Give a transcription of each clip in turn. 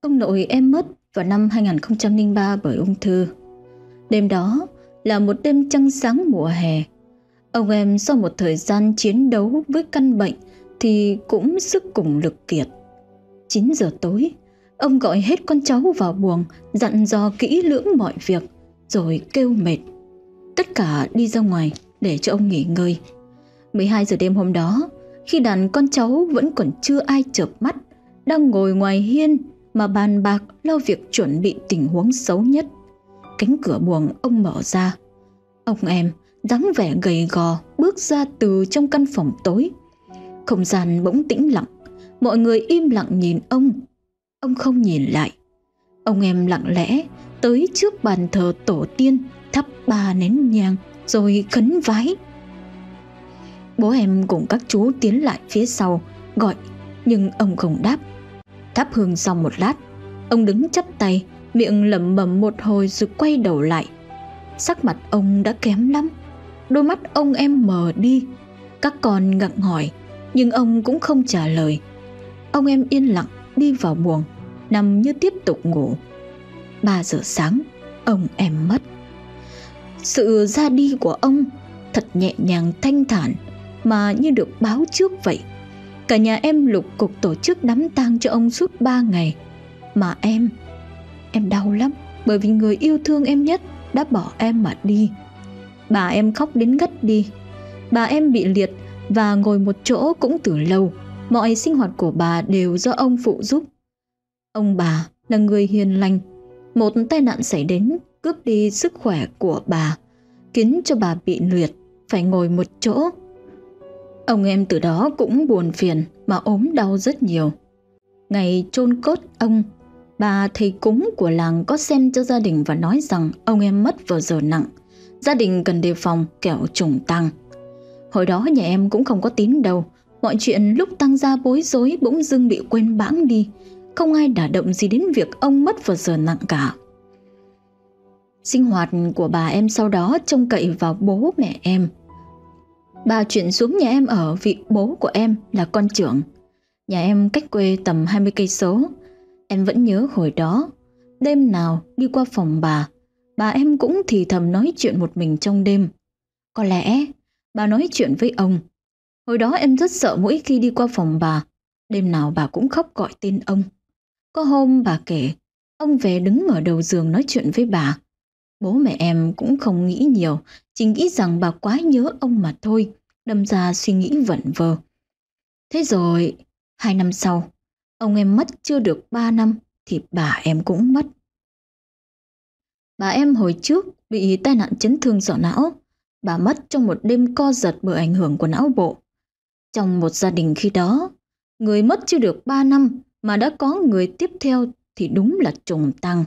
Ông nội em mất vào năm 2003 bởi ung thư. Đêm đó là một đêm trăng sáng mùa hè. Ông em sau một thời gian chiến đấu với căn bệnh thì cũng sức cùng lực kiệt. 9 giờ tối, ông gọi hết con cháu vào buồng, dặn dò kỹ lưỡng mọi việc, rồi kêu mệt. Tất cả đi ra ngoài để cho ông nghỉ ngơi. 12 giờ đêm hôm đó, khi đàn con cháu vẫn còn chưa ai chợp mắt, đang ngồi ngoài hiên mà bàn bạc lo việc chuẩn bị tình huống xấu nhất. Cánh cửa buồng ông mở ra. Ông em dáng vẻ gầy gò bước ra từ trong căn phòng tối. Không gian bỗng tĩnh lặng, mọi người im lặng nhìn ông. Ông không nhìn lại. Ông em lặng lẽ tới trước bàn thờ tổ tiên thắp ba nén nhang rồi khấn vái. Bố em cùng các chú tiến lại phía sau gọi nhưng ông không đáp Thắp hương xong một lát Ông đứng chắp tay Miệng lẩm bẩm một hồi rồi quay đầu lại Sắc mặt ông đã kém lắm Đôi mắt ông em mờ đi Các con ngặng hỏi Nhưng ông cũng không trả lời Ông em yên lặng đi vào buồng Nằm như tiếp tục ngủ 3 giờ sáng Ông em mất Sự ra đi của ông Thật nhẹ nhàng thanh thản Mà như được báo trước vậy Cả nhà em lục cục tổ chức đám tang cho ông suốt 3 ngày Mà em Em đau lắm Bởi vì người yêu thương em nhất Đã bỏ em mà đi Bà em khóc đến ngất đi Bà em bị liệt Và ngồi một chỗ cũng từ lâu Mọi sinh hoạt của bà đều do ông phụ giúp Ông bà là người hiền lành Một tai nạn xảy đến Cướp đi sức khỏe của bà Khiến cho bà bị liệt Phải ngồi một chỗ Ông em từ đó cũng buồn phiền mà ốm đau rất nhiều. Ngày chôn cốt ông, bà thầy cúng của làng có xem cho gia đình và nói rằng ông em mất vào giờ nặng. Gia đình cần đề phòng kẻo trùng tăng. Hồi đó nhà em cũng không có tín đâu. Mọi chuyện lúc tăng gia bối rối bỗng dưng bị quên bãng đi. Không ai đả động gì đến việc ông mất vào giờ nặng cả. Sinh hoạt của bà em sau đó trông cậy vào bố mẹ em – Bà chuyển xuống nhà em ở vị bố của em là con trưởng. Nhà em cách quê tầm 20 cây số. Em vẫn nhớ hồi đó, đêm nào đi qua phòng bà, bà em cũng thì thầm nói chuyện một mình trong đêm. Có lẽ bà nói chuyện với ông. Hồi đó em rất sợ mỗi khi đi qua phòng bà, đêm nào bà cũng khóc gọi tên ông. Có hôm bà kể, ông về đứng ở đầu giường nói chuyện với bà. Bố mẹ em cũng không nghĩ nhiều chỉ nghĩ rằng bà quá nhớ ông mà thôi, đâm ra suy nghĩ vẩn vờ. Thế rồi, hai năm sau, ông em mất chưa được ba năm thì bà em cũng mất. Bà em hồi trước bị tai nạn chấn thương sọ não, bà mất trong một đêm co giật bởi ảnh hưởng của não bộ. Trong một gia đình khi đó, người mất chưa được ba năm mà đã có người tiếp theo thì đúng là trùng tăng.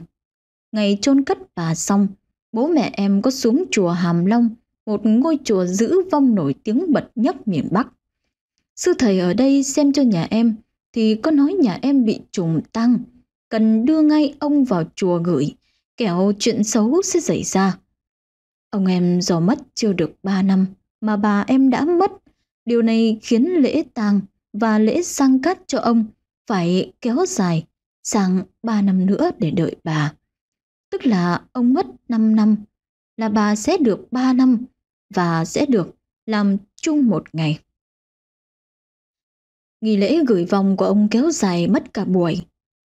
Ngày chôn cất bà xong, bố mẹ em có xuống chùa Hàm Long, một ngôi chùa giữ vong nổi tiếng bậc nhất miền Bắc. Sư thầy ở đây xem cho nhà em thì có nói nhà em bị trùng tăng, cần đưa ngay ông vào chùa gửi, kẻo chuyện xấu sẽ xảy ra. Ông em do mất chưa được ba năm mà bà em đã mất. Điều này khiến lễ tang và lễ sang cát cho ông phải kéo dài sang ba năm nữa để đợi bà tức là ông mất 5 năm, là bà sẽ được 3 năm và sẽ được làm chung một ngày. Nghỉ lễ gửi vòng của ông kéo dài mất cả buổi.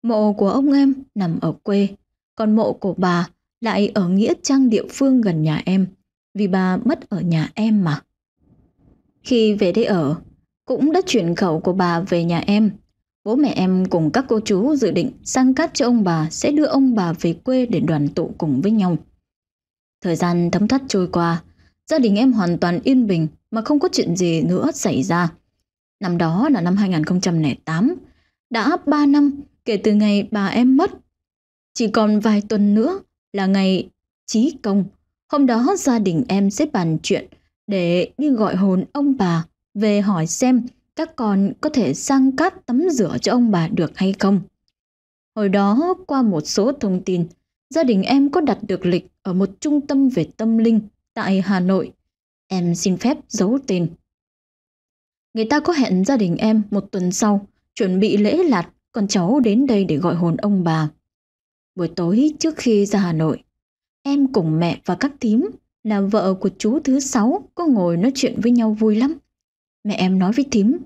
Mộ của ông em nằm ở quê, còn mộ của bà lại ở nghĩa trang địa phương gần nhà em, vì bà mất ở nhà em mà. Khi về đây ở, cũng đã chuyển khẩu của bà về nhà em Bố mẹ em cùng các cô chú dự định sang cát cho ông bà sẽ đưa ông bà về quê để đoàn tụ cùng với nhau. Thời gian thấm thoát trôi qua, gia đình em hoàn toàn yên bình mà không có chuyện gì nữa xảy ra. Năm đó là năm 2008, đã 3 năm kể từ ngày bà em mất. Chỉ còn vài tuần nữa là ngày trí công. Hôm đó gia đình em sẽ bàn chuyện để đi gọi hồn ông bà về hỏi xem các con có thể sang cát tắm rửa cho ông bà được hay không? Hồi đó, qua một số thông tin, gia đình em có đặt được lịch ở một trung tâm về tâm linh tại Hà Nội. Em xin phép giấu tên. Người ta có hẹn gia đình em một tuần sau, chuẩn bị lễ lạt, con cháu đến đây để gọi hồn ông bà. Buổi tối trước khi ra Hà Nội, em cùng mẹ và các tím là vợ của chú thứ sáu có ngồi nói chuyện với nhau vui lắm. Mẹ em nói với thím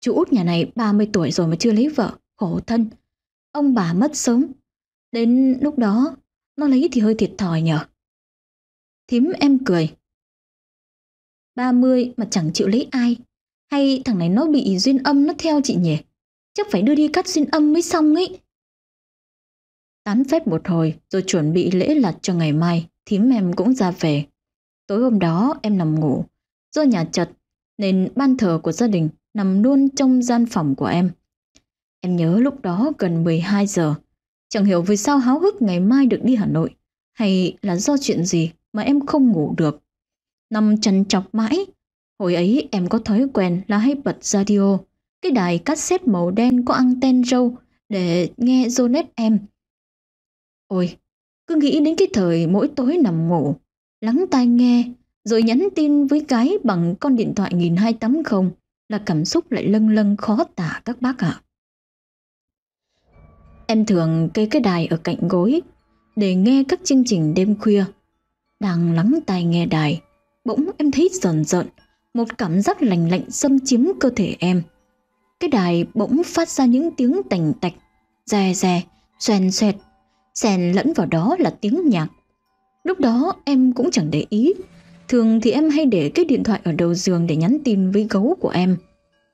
Chú út nhà này 30 tuổi rồi mà chưa lấy vợ Khổ thân Ông bà mất sớm Đến lúc đó Nó lấy thì hơi thiệt thòi nhở Thím em cười 30 mà chẳng chịu lấy ai Hay thằng này nó bị duyên âm nó theo chị nhỉ Chắc phải đưa đi cắt duyên âm mới xong ấy Tán phép một hồi rồi chuẩn bị lễ lặt cho ngày mai Thím em cũng ra về Tối hôm đó em nằm ngủ do nhà chật nên ban thờ của gia đình nằm luôn trong gian phòng của em. Em nhớ lúc đó gần 12 giờ, chẳng hiểu vì sao háo hức ngày mai được đi Hà Nội, hay là do chuyện gì mà em không ngủ được. Nằm chằn chọc mãi, hồi ấy em có thói quen là hay bật radio, cái đài cassette màu đen có anten râu để nghe Jonet em. Ôi, cứ nghĩ đến cái thời mỗi tối nằm ngủ, lắng tai nghe rồi nhắn tin với cái bằng con điện thoại nghìn hai tám 1280 là cảm xúc lại lâng lâng khó tả các bác ạ. Em thường kê cái đài ở cạnh gối để nghe các chương trình đêm khuya. Đang lắng tai nghe đài, bỗng em thấy rờn rợn, một cảm giác lạnh lạnh xâm chiếm cơ thể em. Cái đài bỗng phát ra những tiếng tành tạch, rè rè, xoèn xoẹt, xèn lẫn vào đó là tiếng nhạc. Lúc đó em cũng chẳng để ý Thường thì em hay để cái điện thoại ở đầu giường để nhắn tin với gấu của em.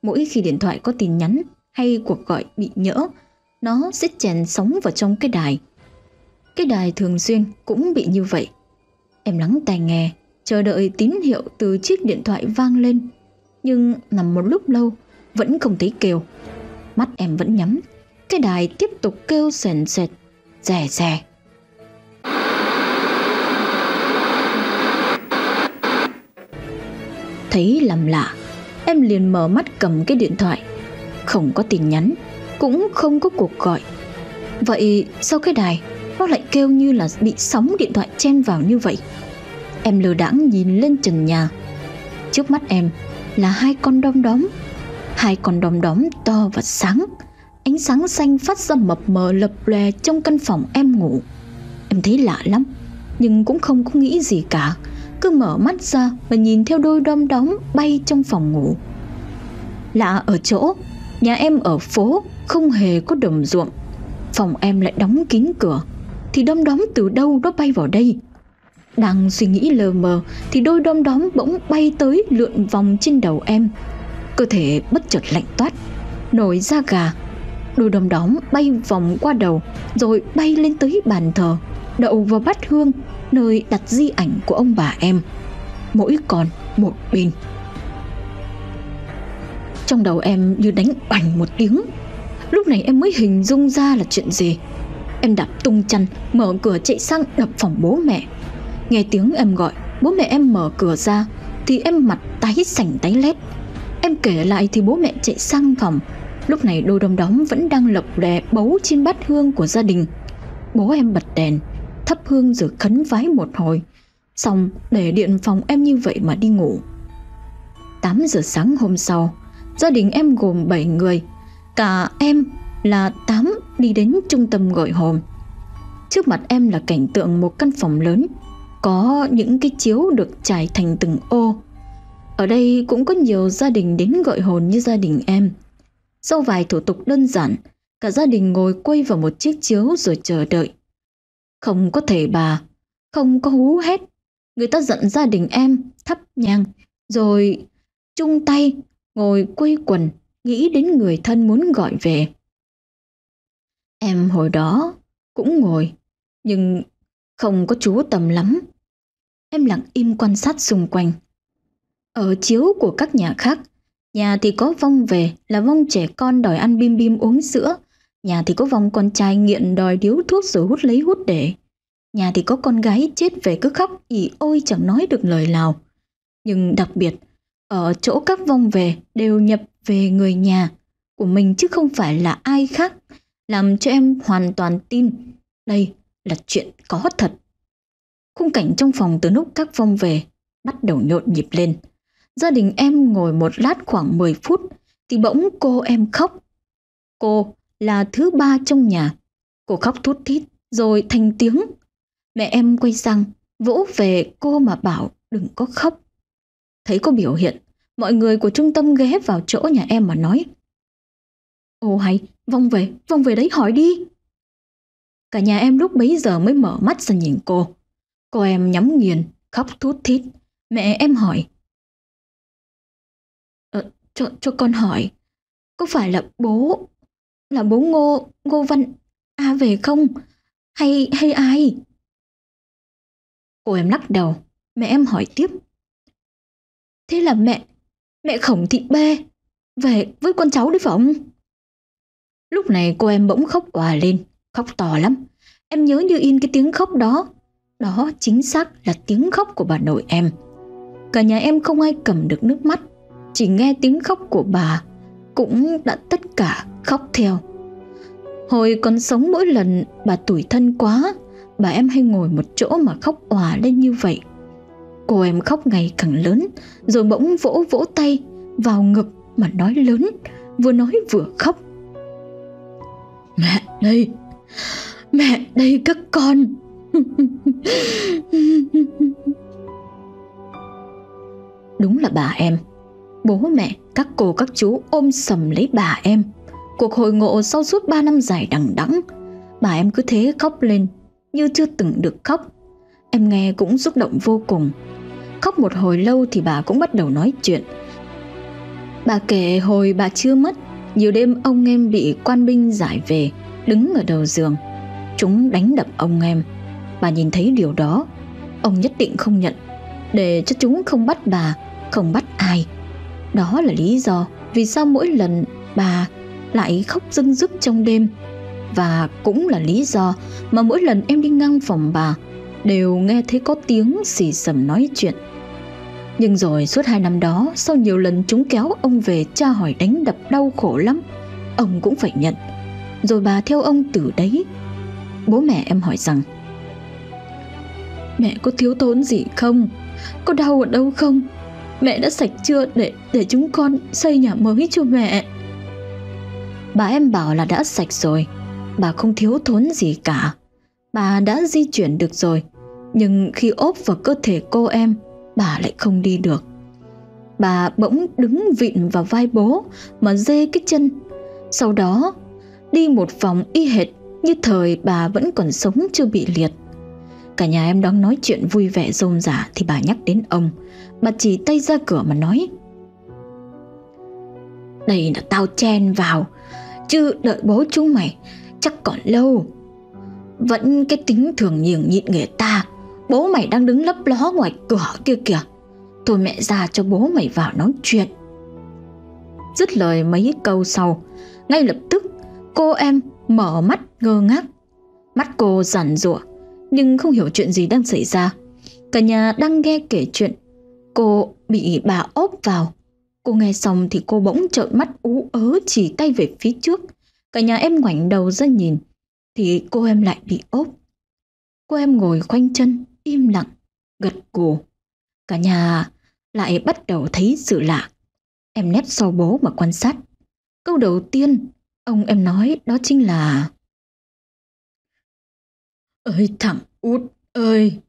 Mỗi khi điện thoại có tin nhắn hay cuộc gọi bị nhỡ, nó sẽ chèn sóng vào trong cái đài. Cái đài thường xuyên cũng bị như vậy. Em lắng tai nghe, chờ đợi tín hiệu từ chiếc điện thoại vang lên. Nhưng nằm một lúc lâu, vẫn không thấy kêu. Mắt em vẫn nhắm, cái đài tiếp tục kêu sền sệt, rè rè. Thấy làm lạ Em liền mở mắt cầm cái điện thoại Không có tin nhắn Cũng không có cuộc gọi Vậy sao cái đài Nó lại kêu như là bị sóng điện thoại chen vào như vậy Em lờ đãng nhìn lên trần nhà Trước mắt em là hai con đom đóm Hai con đom đóm to và sáng Ánh sáng xanh phát ra mập mờ lập lè trong căn phòng em ngủ Em thấy lạ lắm Nhưng cũng không có nghĩ gì cả cứ mở mắt ra và nhìn theo đôi đom đóm bay trong phòng ngủ. Lạ ở chỗ, nhà em ở phố không hề có đồng ruộng, phòng em lại đóng kín cửa, thì đom đóm từ đâu nó bay vào đây? Đang suy nghĩ lờ mờ thì đôi đom đóm bỗng bay tới lượn vòng trên đầu em. Cơ thể bất chợt lạnh toát, nổi da gà. Đôi đom đóm bay vòng qua đầu rồi bay lên tới bàn thờ, đậu vào bát hương nơi đặt di ảnh của ông bà em, mỗi con một bên. Trong đầu em như đánh oành một tiếng, lúc này em mới hình dung ra là chuyện gì. Em đạp tung chăn, mở cửa chạy sang đập phòng bố mẹ. Nghe tiếng em gọi, bố mẹ em mở cửa ra, thì em mặt tái sành tái lét. Em kể lại thì bố mẹ chạy sang phòng, Lúc này đôi đom đóm vẫn đang lập lè bấu trên bát hương của gia đình Bố em bật đèn thắp hương rồi khấn vái một hồi Xong để điện phòng em như vậy mà đi ngủ 8 giờ sáng hôm sau Gia đình em gồm 7 người Cả em là 8 đi đến trung tâm gọi hồn Trước mặt em là cảnh tượng một căn phòng lớn Có những cái chiếu được trải thành từng ô Ở đây cũng có nhiều gia đình đến gọi hồn như gia đình em Sau vài thủ tục đơn giản Cả gia đình ngồi quay vào một chiếc chiếu rồi chờ đợi không có thể bà, không có hú hết Người ta giận gia đình em, thắp nhang, rồi chung tay, ngồi quây quần, nghĩ đến người thân muốn gọi về. Em hồi đó cũng ngồi, nhưng không có chú tầm lắm. Em lặng im quan sát xung quanh. Ở chiếu của các nhà khác, nhà thì có vong về là vong trẻ con đòi ăn bim bim uống sữa, Nhà thì có vong con trai nghiện đòi điếu thuốc rồi hút lấy hút để. Nhà thì có con gái chết về cứ khóc ỉ ôi chẳng nói được lời nào. Nhưng đặc biệt, ở chỗ các vong về đều nhập về người nhà của mình chứ không phải là ai khác, làm cho em hoàn toàn tin đây là chuyện có thật. Khung cảnh trong phòng từ lúc các vong về bắt đầu nhộn nhịp lên. Gia đình em ngồi một lát khoảng 10 phút thì bỗng cô em khóc. Cô là thứ ba trong nhà. Cô khóc thút thít rồi thành tiếng. Mẹ em quay sang, vỗ về cô mà bảo đừng có khóc. Thấy có biểu hiện, mọi người của trung tâm ghé vào chỗ nhà em mà nói. Ô hay, vong về, vong về đấy hỏi đi. Cả nhà em lúc bấy giờ mới mở mắt ra nhìn cô. Cô em nhắm nghiền, khóc thút thít. Mẹ em hỏi. Ờ, cho, cho con hỏi, có phải là bố là bố Ngô, Ngô Văn A à, về không? Hay hay ai? Cô em lắc đầu, mẹ em hỏi tiếp. Thế là mẹ, mẹ khổng thị bê, về với con cháu đấy phải không? Lúc này cô em bỗng khóc òa lên, khóc to lắm. Em nhớ như in cái tiếng khóc đó. Đó chính xác là tiếng khóc của bà nội em. Cả nhà em không ai cầm được nước mắt, chỉ nghe tiếng khóc của bà cũng đã tất cả khóc theo. Hồi còn sống mỗi lần bà tuổi thân quá, bà em hay ngồi một chỗ mà khóc òa lên như vậy. Cô em khóc ngày càng lớn, rồi bỗng vỗ vỗ tay vào ngực mà nói lớn, vừa nói vừa khóc. Mẹ đây, mẹ đây các con. Đúng là bà em, Bố mẹ, các cô các chú ôm sầm lấy bà em Cuộc hội ngộ sau suốt 3 năm dài đằng đẵng Bà em cứ thế khóc lên Như chưa từng được khóc Em nghe cũng xúc động vô cùng Khóc một hồi lâu thì bà cũng bắt đầu nói chuyện Bà kể hồi bà chưa mất Nhiều đêm ông em bị quan binh giải về Đứng ở đầu giường Chúng đánh đập ông em Bà nhìn thấy điều đó Ông nhất định không nhận Để cho chúng không bắt bà Không bắt đó là lý do vì sao mỗi lần bà lại khóc dưng dứt trong đêm và cũng là lý do mà mỗi lần em đi ngang phòng bà đều nghe thấy có tiếng xì xầm nói chuyện. Nhưng rồi suốt hai năm đó, sau nhiều lần chúng kéo ông về tra hỏi đánh đập đau khổ lắm, ông cũng phải nhận. Rồi bà theo ông từ đấy. Bố mẹ em hỏi rằng, Mẹ có thiếu thốn gì không? Có đau ở đâu không? mẹ đã sạch chưa để để chúng con xây nhà mới cho mẹ bà em bảo là đã sạch rồi bà không thiếu thốn gì cả bà đã di chuyển được rồi nhưng khi ốp vào cơ thể cô em bà lại không đi được bà bỗng đứng vịn vào vai bố mà dê cái chân sau đó đi một vòng y hệt như thời bà vẫn còn sống chưa bị liệt Cả nhà em đang nói chuyện vui vẻ rôm rả Thì bà nhắc đến ông Bà chỉ tay ra cửa mà nói Đây là tao chen vào Chứ đợi bố chúng mày Chắc còn lâu Vẫn cái tính thường nhường nhịn người ta Bố mày đang đứng lấp ló ngoài cửa kia kìa Thôi mẹ ra cho bố mày vào nói chuyện Dứt lời mấy câu sau Ngay lập tức cô em mở mắt ngơ ngác Mắt cô giản rụa nhưng không hiểu chuyện gì đang xảy ra. Cả nhà đang nghe kể chuyện. Cô bị bà ốp vào. Cô nghe xong thì cô bỗng trợn mắt ú ớ chỉ tay về phía trước. Cả nhà em ngoảnh đầu ra nhìn. Thì cô em lại bị ốp. Cô em ngồi khoanh chân, im lặng, gật gù. Cả nhà lại bắt đầu thấy sự lạ. Em nép sau bố mà quan sát. Câu đầu tiên, ông em nói đó chính là... Ơi thằng út ơi!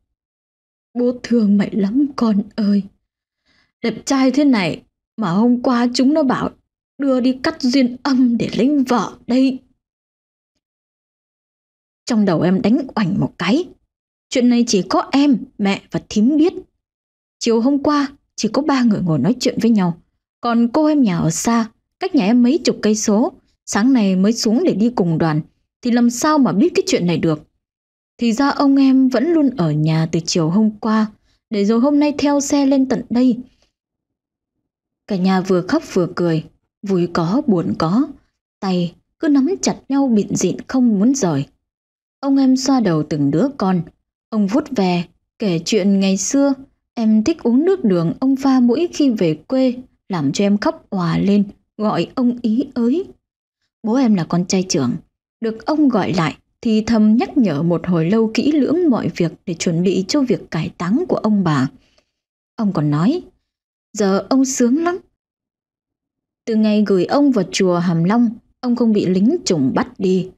Bố thương mày lắm con ơi! Đẹp trai thế này mà hôm qua chúng nó bảo đưa đi cắt duyên âm để lấy vợ đây. Trong đầu em đánh oảnh một cái. Chuyện này chỉ có em, mẹ và thím biết. Chiều hôm qua, chỉ có ba người ngồi nói chuyện với nhau. Còn cô em nhà ở xa, cách nhà em mấy chục cây số, sáng nay mới xuống để đi cùng đoàn. Thì làm sao mà biết cái chuyện này được? Thì ra ông em vẫn luôn ở nhà từ chiều hôm qua, để rồi hôm nay theo xe lên tận đây. Cả nhà vừa khóc vừa cười, vui có buồn có, tay cứ nắm chặt nhau bịn dịn không muốn rời. Ông em xoa đầu từng đứa con, ông vuốt về, kể chuyện ngày xưa, em thích uống nước đường ông pha mỗi khi về quê, làm cho em khóc òa lên, gọi ông ý ới. Bố em là con trai trưởng, được ông gọi lại thì thầm nhắc nhở một hồi lâu kỹ lưỡng mọi việc để chuẩn bị cho việc cải táng của ông bà. Ông còn nói, giờ ông sướng lắm. Từ ngày gửi ông vào chùa Hàm Long, ông không bị lính chủng bắt đi.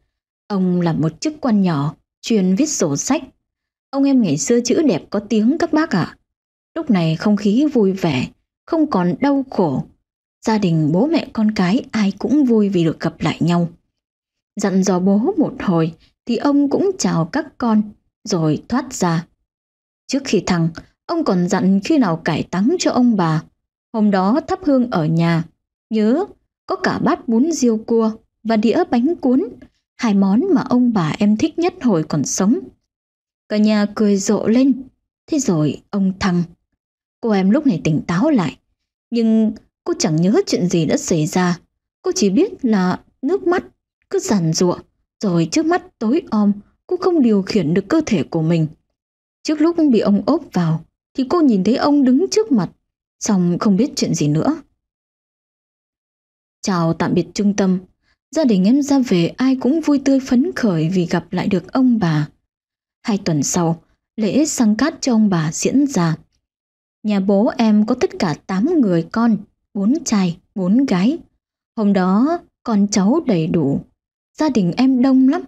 Ông là một chức quan nhỏ, chuyên viết sổ sách. Ông em ngày xưa chữ đẹp có tiếng các bác ạ. À. Lúc này không khí vui vẻ, không còn đau khổ. Gia đình bố mẹ con cái ai cũng vui vì được gặp lại nhau. Dặn dò bố một hồi thì ông cũng chào các con rồi thoát ra. Trước khi thằng, ông còn dặn khi nào cải táng cho ông bà. Hôm đó thắp hương ở nhà, nhớ có cả bát bún riêu cua và đĩa bánh cuốn, hai món mà ông bà em thích nhất hồi còn sống. Cả nhà cười rộ lên, thế rồi ông thằng. Cô em lúc này tỉnh táo lại, nhưng cô chẳng nhớ chuyện gì đã xảy ra. Cô chỉ biết là nước mắt cứ giàn ruộng rồi trước mắt tối om cô không điều khiển được cơ thể của mình. Trước lúc bị ông ốp vào thì cô nhìn thấy ông đứng trước mặt, xong không biết chuyện gì nữa. Chào tạm biệt trung tâm, gia đình em ra về ai cũng vui tươi phấn khởi vì gặp lại được ông bà. Hai tuần sau, lễ sang cát cho ông bà diễn ra. Nhà bố em có tất cả tám người con, bốn trai, bốn gái. Hôm đó, con cháu đầy đủ, Gia đình em đông lắm,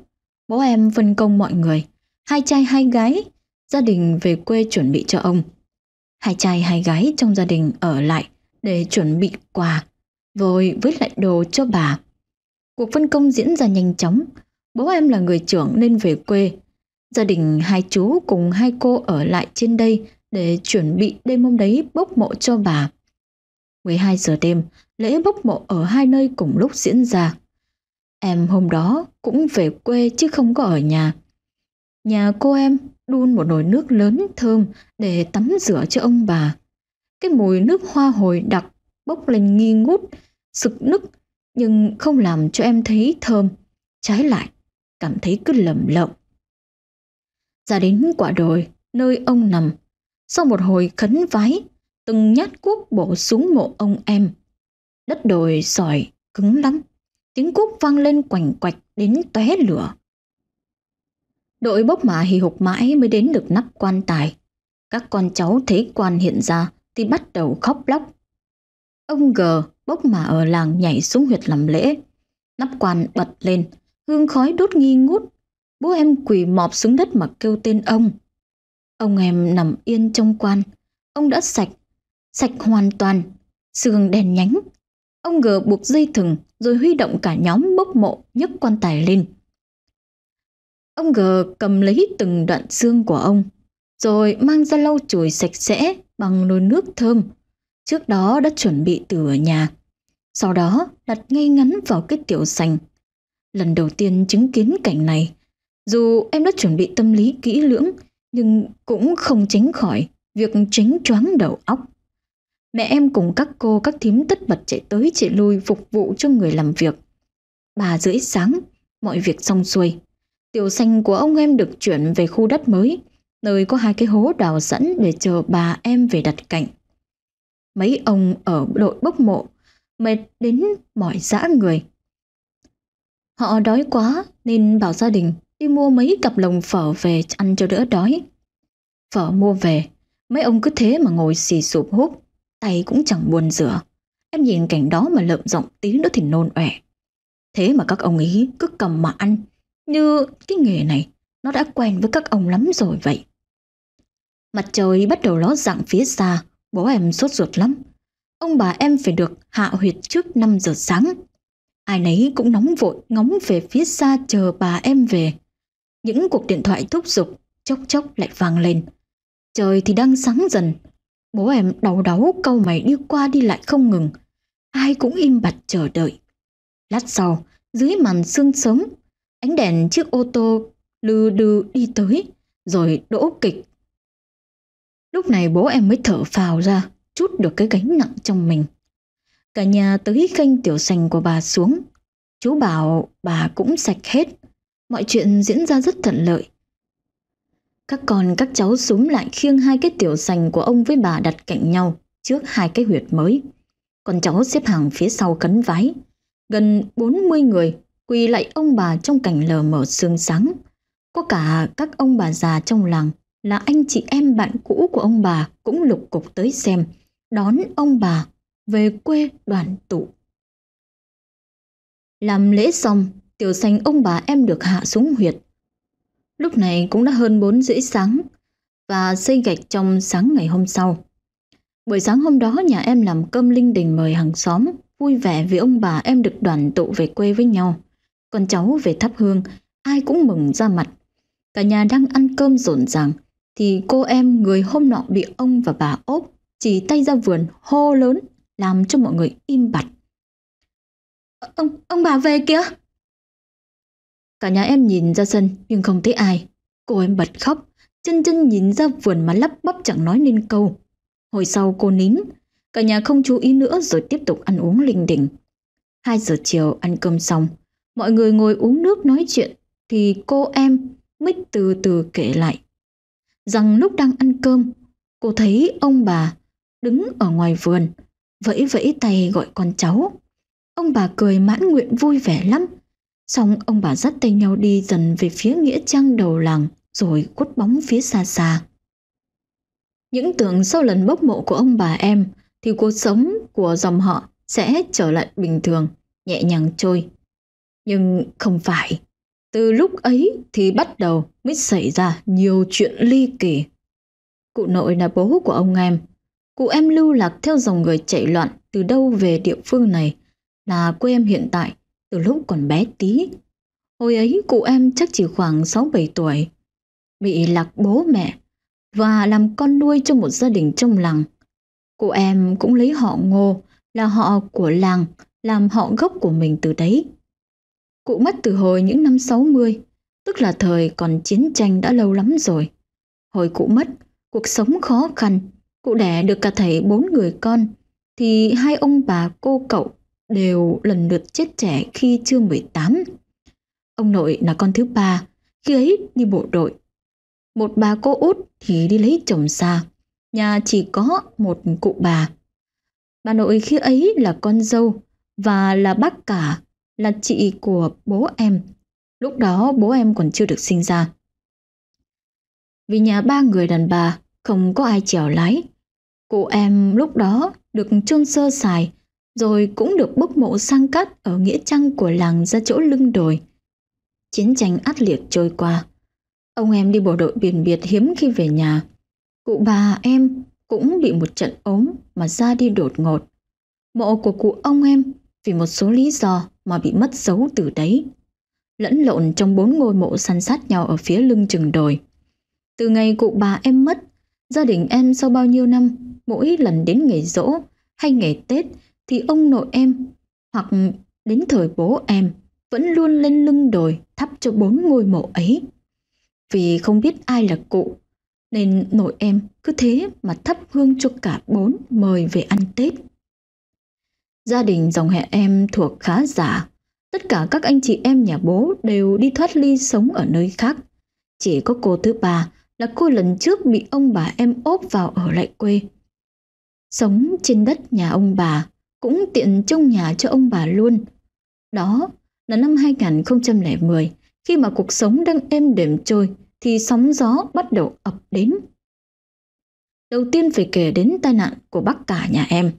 bố em phân công mọi người, hai trai hai gái, gia đình về quê chuẩn bị cho ông. Hai trai hai gái trong gia đình ở lại để chuẩn bị quà, rồi với lại đồ cho bà. Cuộc phân công diễn ra nhanh chóng, bố em là người trưởng nên về quê. Gia đình hai chú cùng hai cô ở lại trên đây để chuẩn bị đêm hôm đấy bốc mộ cho bà. 12 giờ đêm, lễ bốc mộ ở hai nơi cùng lúc diễn ra. Em hôm đó cũng về quê chứ không có ở nhà. Nhà cô em đun một nồi nước lớn thơm để tắm rửa cho ông bà. Cái mùi nước hoa hồi đặc bốc lên nghi ngút, sực nức nhưng không làm cho em thấy thơm. Trái lại, cảm thấy cứ lầm lợm. Ra đến quả đồi, nơi ông nằm. Sau một hồi khấn vái, từng nhát cuốc bổ xuống mộ ông em. Đất đồi sỏi, cứng lắm tiếng cúc vang lên quảnh quạch đến tóe lửa. Đội bốc mã hì hục mãi mới đến được nắp quan tài. Các con cháu thấy quan hiện ra thì bắt đầu khóc lóc. Ông G bốc mã ở làng nhảy xuống huyệt làm lễ. Nắp quan bật lên, hương khói đốt nghi ngút. Bố em quỳ mọp xuống đất mà kêu tên ông. Ông em nằm yên trong quan. Ông đã sạch, sạch hoàn toàn, xương đèn nhánh. Ông G buộc dây thừng rồi huy động cả nhóm bốc mộ nhấc quan tài lên. Ông G cầm lấy từng đoạn xương của ông, rồi mang ra lau chùi sạch sẽ bằng nồi nước thơm. Trước đó đã chuẩn bị từ ở nhà. Sau đó đặt ngay ngắn vào cái tiểu sành. Lần đầu tiên chứng kiến cảnh này, dù em đã chuẩn bị tâm lý kỹ lưỡng, nhưng cũng không tránh khỏi việc tránh choáng đầu óc mẹ em cùng các cô các thím tất bật chạy tới chạy lui phục vụ cho người làm việc. Bà rưỡi sáng, mọi việc xong xuôi. Tiểu xanh của ông em được chuyển về khu đất mới, nơi có hai cái hố đào sẵn để chờ bà em về đặt cạnh. Mấy ông ở đội bốc mộ, mệt đến mỏi dã người. Họ đói quá nên bảo gia đình đi mua mấy cặp lồng phở về ăn cho đỡ đói. Phở mua về, mấy ông cứ thế mà ngồi xì sụp hút tay cũng chẳng buồn rửa. Em nhìn cảnh đó mà lợm giọng tiếng đó thì nôn ọe. Thế mà các ông ấy cứ cầm mà ăn, như cái nghề này nó đã quen với các ông lắm rồi vậy. Mặt trời bắt đầu ló dạng phía xa, bố em sốt ruột lắm. Ông bà em phải được hạ huyệt trước 5 giờ sáng. Ai nấy cũng nóng vội ngóng về phía xa chờ bà em về. Những cuộc điện thoại thúc giục chốc chốc lại vang lên. Trời thì đang sáng dần, Bố em đau đáu câu mày đi qua đi lại không ngừng. Ai cũng im bặt chờ đợi. Lát sau, dưới màn sương sớm, ánh đèn chiếc ô tô lư đừ đi tới, rồi đỗ kịch. Lúc này bố em mới thở phào ra, chút được cái gánh nặng trong mình. Cả nhà tới kênh tiểu sành của bà xuống. Chú bảo bà cũng sạch hết. Mọi chuyện diễn ra rất thuận lợi. Các con các cháu súng lại khiêng hai cái tiểu sành của ông với bà đặt cạnh nhau trước hai cái huyệt mới. Con cháu xếp hàng phía sau cấn vái Gần 40 người quỳ lại ông bà trong cảnh lờ mở sương sáng. Có cả các ông bà già trong làng là anh chị em bạn cũ của ông bà cũng lục cục tới xem, đón ông bà về quê đoàn tụ. Làm lễ xong, tiểu sành ông bà em được hạ xuống huyệt. Lúc này cũng đã hơn 4 rưỡi sáng và xây gạch trong sáng ngày hôm sau. Buổi sáng hôm đó nhà em làm cơm linh đình mời hàng xóm, vui vẻ vì ông bà em được đoàn tụ về quê với nhau. Con cháu về thắp hương, ai cũng mừng ra mặt. Cả nhà đang ăn cơm rộn ràng, thì cô em người hôm nọ bị ông và bà ốp chỉ tay ra vườn hô lớn làm cho mọi người im bặt. Ờ, ông ông bà về kìa. Cả nhà em nhìn ra sân nhưng không thấy ai. Cô em bật khóc, chân chân nhìn ra vườn mà lắp bắp chẳng nói nên câu. Hồi sau cô nín, cả nhà không chú ý nữa rồi tiếp tục ăn uống linh đình. hai giờ chiều ăn cơm xong, mọi người ngồi uống nước nói chuyện thì cô em mới từ từ kể lại. Rằng lúc đang ăn cơm, cô thấy ông bà đứng ở ngoài vườn, vẫy vẫy tay gọi con cháu. Ông bà cười mãn nguyện vui vẻ lắm, Xong ông bà dắt tay nhau đi dần về phía nghĩa trang đầu làng rồi quất bóng phía xa xa. Những tưởng sau lần bốc mộ của ông bà em thì cuộc sống của dòng họ sẽ trở lại bình thường, nhẹ nhàng trôi. Nhưng không phải. Từ lúc ấy thì bắt đầu mới xảy ra nhiều chuyện ly kỳ. Cụ nội là bố của ông em. Cụ em lưu lạc theo dòng người chạy loạn từ đâu về địa phương này là quê em hiện tại từ lúc còn bé tí. Hồi ấy cụ em chắc chỉ khoảng 6-7 tuổi, bị lạc bố mẹ và làm con nuôi cho một gia đình trong làng. Cụ em cũng lấy họ Ngô là họ của làng làm họ gốc của mình từ đấy. Cụ mất từ hồi những năm 60, tức là thời còn chiến tranh đã lâu lắm rồi. Hồi cụ mất, cuộc sống khó khăn, cụ đẻ được cả thầy bốn người con, thì hai ông bà cô cậu đều lần lượt chết trẻ khi chưa 18. Ông nội là con thứ ba, khi ấy đi bộ đội. Một bà cô út thì đi lấy chồng xa, nhà chỉ có một cụ bà. Bà nội khi ấy là con dâu và là bác cả, là chị của bố em. Lúc đó bố em còn chưa được sinh ra. Vì nhà ba người đàn bà không có ai chèo lái, cụ em lúc đó được chôn sơ xài rồi cũng được bốc mộ sang cắt ở nghĩa trang của làng ra chỗ lưng đồi. Chiến tranh ác liệt trôi qua. Ông em đi bộ đội biển biệt hiếm khi về nhà. Cụ bà em cũng bị một trận ốm mà ra đi đột ngột. Mộ của cụ ông em vì một số lý do mà bị mất dấu từ đấy. Lẫn lộn trong bốn ngôi mộ săn sát nhau ở phía lưng chừng đồi. Từ ngày cụ bà em mất, gia đình em sau bao nhiêu năm, mỗi lần đến ngày rỗ hay ngày Tết thì ông nội em hoặc đến thời bố em vẫn luôn lên lưng đồi thắp cho bốn ngôi mộ ấy. Vì không biết ai là cụ, nên nội em cứ thế mà thắp hương cho cả bốn mời về ăn Tết. Gia đình dòng hệ em thuộc khá giả, tất cả các anh chị em nhà bố đều đi thoát ly sống ở nơi khác. Chỉ có cô thứ ba là cô lần trước bị ông bà em ốp vào ở lại quê. Sống trên đất nhà ông bà, cũng tiện trông nhà cho ông bà luôn. Đó là năm 2010, khi mà cuộc sống đang êm đềm trôi thì sóng gió bắt đầu ập đến. Đầu tiên phải kể đến tai nạn của bác cả nhà em.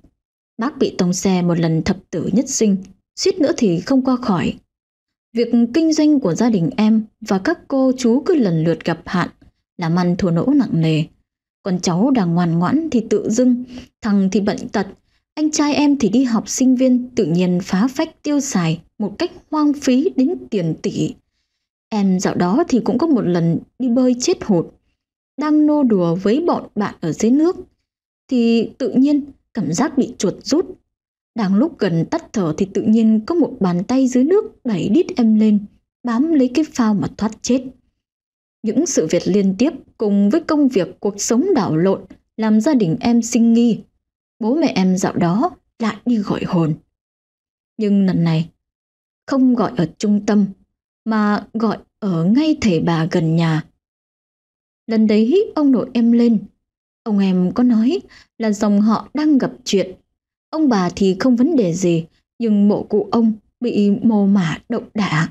Bác bị tông xe một lần thập tử nhất sinh, suýt nữa thì không qua khỏi. Việc kinh doanh của gia đình em và các cô chú cứ lần lượt gặp hạn, làm ăn thua lỗ nặng nề. Còn cháu đang ngoan ngoãn thì tự dưng, thằng thì bệnh tật, anh trai em thì đi học sinh viên tự nhiên phá phách tiêu xài một cách hoang phí đến tiền tỷ. Em dạo đó thì cũng có một lần đi bơi chết hụt, đang nô đùa với bọn bạn ở dưới nước. Thì tự nhiên cảm giác bị chuột rút. Đang lúc gần tắt thở thì tự nhiên có một bàn tay dưới nước đẩy đít em lên, bám lấy cái phao mà thoát chết. Những sự việc liên tiếp cùng với công việc cuộc sống đảo lộn làm gia đình em sinh nghi Bố mẹ em dạo đó lại đi gọi hồn. Nhưng lần này, không gọi ở trung tâm, mà gọi ở ngay thầy bà gần nhà. Lần đấy ông nội em lên, ông em có nói là dòng họ đang gặp chuyện. Ông bà thì không vấn đề gì, nhưng mộ cụ ông bị mồ mả động đả.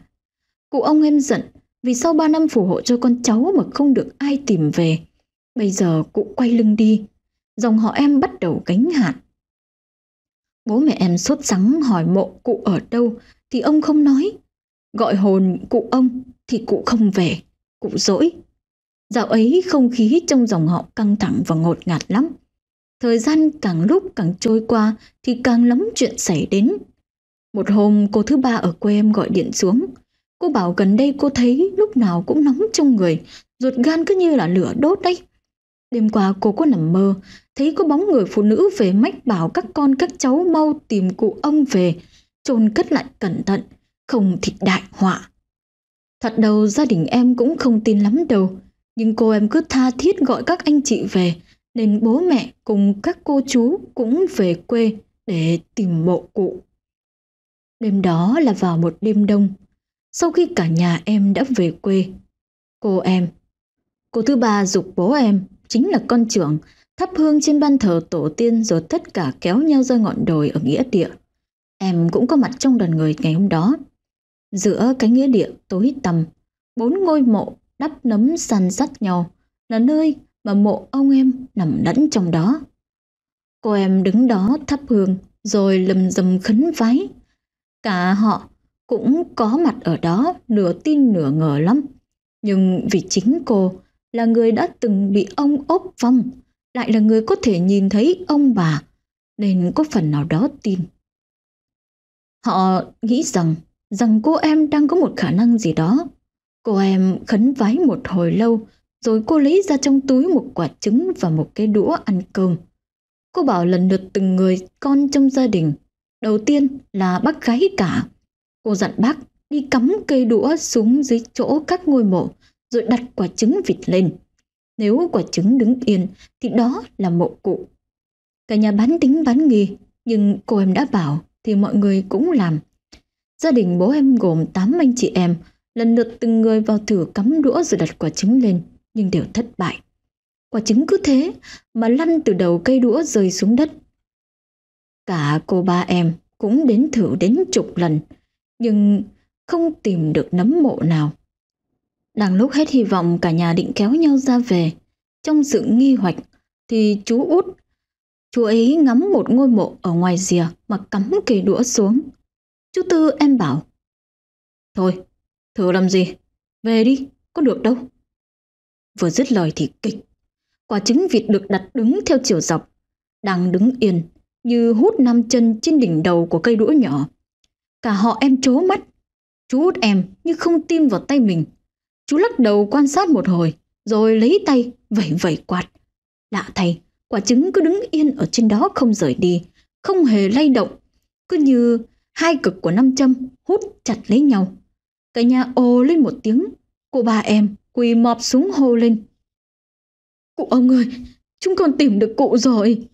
Cụ ông em giận vì sau 3 năm phù hộ cho con cháu mà không được ai tìm về. Bây giờ cụ quay lưng đi, dòng họ em bắt đầu gánh hạn Bố mẹ em sốt sắng hỏi mộ cụ ở đâu thì ông không nói. Gọi hồn cụ ông thì cụ không về, cụ dỗi. Dạo ấy không khí trong dòng họ căng thẳng và ngột ngạt lắm. Thời gian càng lúc càng trôi qua thì càng lắm chuyện xảy đến. Một hôm cô thứ ba ở quê em gọi điện xuống. Cô bảo gần đây cô thấy lúc nào cũng nóng trong người, ruột gan cứ như là lửa đốt đấy. Đêm qua cô có nằm mơ, thấy có bóng người phụ nữ về mách bảo các con các cháu mau tìm cụ ông về, chôn cất lại cẩn thận, không thì đại họa. Thật đầu gia đình em cũng không tin lắm đâu, nhưng cô em cứ tha thiết gọi các anh chị về, nên bố mẹ cùng các cô chú cũng về quê để tìm mộ cụ. Đêm đó là vào một đêm đông, sau khi cả nhà em đã về quê. Cô em, cô thứ ba dục bố em, chính là con trưởng, thắp hương trên ban thờ tổ tiên rồi tất cả kéo nhau ra ngọn đồi ở nghĩa địa. Em cũng có mặt trong đoàn người ngày hôm đó. Giữa cái nghĩa địa tối tăm, bốn ngôi mộ đắp nấm san sát nhau là nơi mà mộ ông em nằm lẫn trong đó. Cô em đứng đó thắp hương rồi lầm rầm khấn vái. Cả họ cũng có mặt ở đó nửa tin nửa ngờ lắm. Nhưng vì chính cô là người đã từng bị ông ốp vong lại là người có thể nhìn thấy ông bà, nên có phần nào đó tin. Họ nghĩ rằng, rằng cô em đang có một khả năng gì đó. Cô em khấn vái một hồi lâu, rồi cô lấy ra trong túi một quả trứng và một cái đũa ăn cơm. Cô bảo lần lượt từng người con trong gia đình. Đầu tiên là bác gái cả. Cô dặn bác đi cắm cây đũa xuống dưới chỗ các ngôi mộ, rồi đặt quả trứng vịt lên. Nếu quả trứng đứng yên thì đó là mộ cụ. Cả nhà bán tính bán nghi, nhưng cô em đã bảo thì mọi người cũng làm. Gia đình bố em gồm 8 anh chị em, lần lượt từng người vào thử cắm đũa rồi đặt quả trứng lên, nhưng đều thất bại. Quả trứng cứ thế mà lăn từ đầu cây đũa rơi xuống đất. Cả cô ba em cũng đến thử đến chục lần, nhưng không tìm được nấm mộ nào. Đang lúc hết hy vọng cả nhà định kéo nhau ra về, trong sự nghi hoạch thì chú út, chú ấy ngắm một ngôi mộ ở ngoài rìa mà cắm cây đũa xuống. Chú Tư em bảo, Thôi, thử làm gì, về đi, có được đâu. Vừa dứt lời thì kịch, quả trứng vịt được đặt đứng theo chiều dọc, đang đứng yên như hút năm chân trên đỉnh đầu của cây đũa nhỏ. Cả họ em trố mắt, chú út em như không tin vào tay mình Chú lắc đầu quan sát một hồi, rồi lấy tay vẩy vẩy quạt. Lạ thay, quả trứng cứ đứng yên ở trên đó không rời đi, không hề lay động, cứ như hai cực của năm châm hút chặt lấy nhau. Cả nhà ồ lên một tiếng, cô ba em quỳ mọp xuống hô lên. Cụ ông ơi, chúng con tìm được cụ rồi.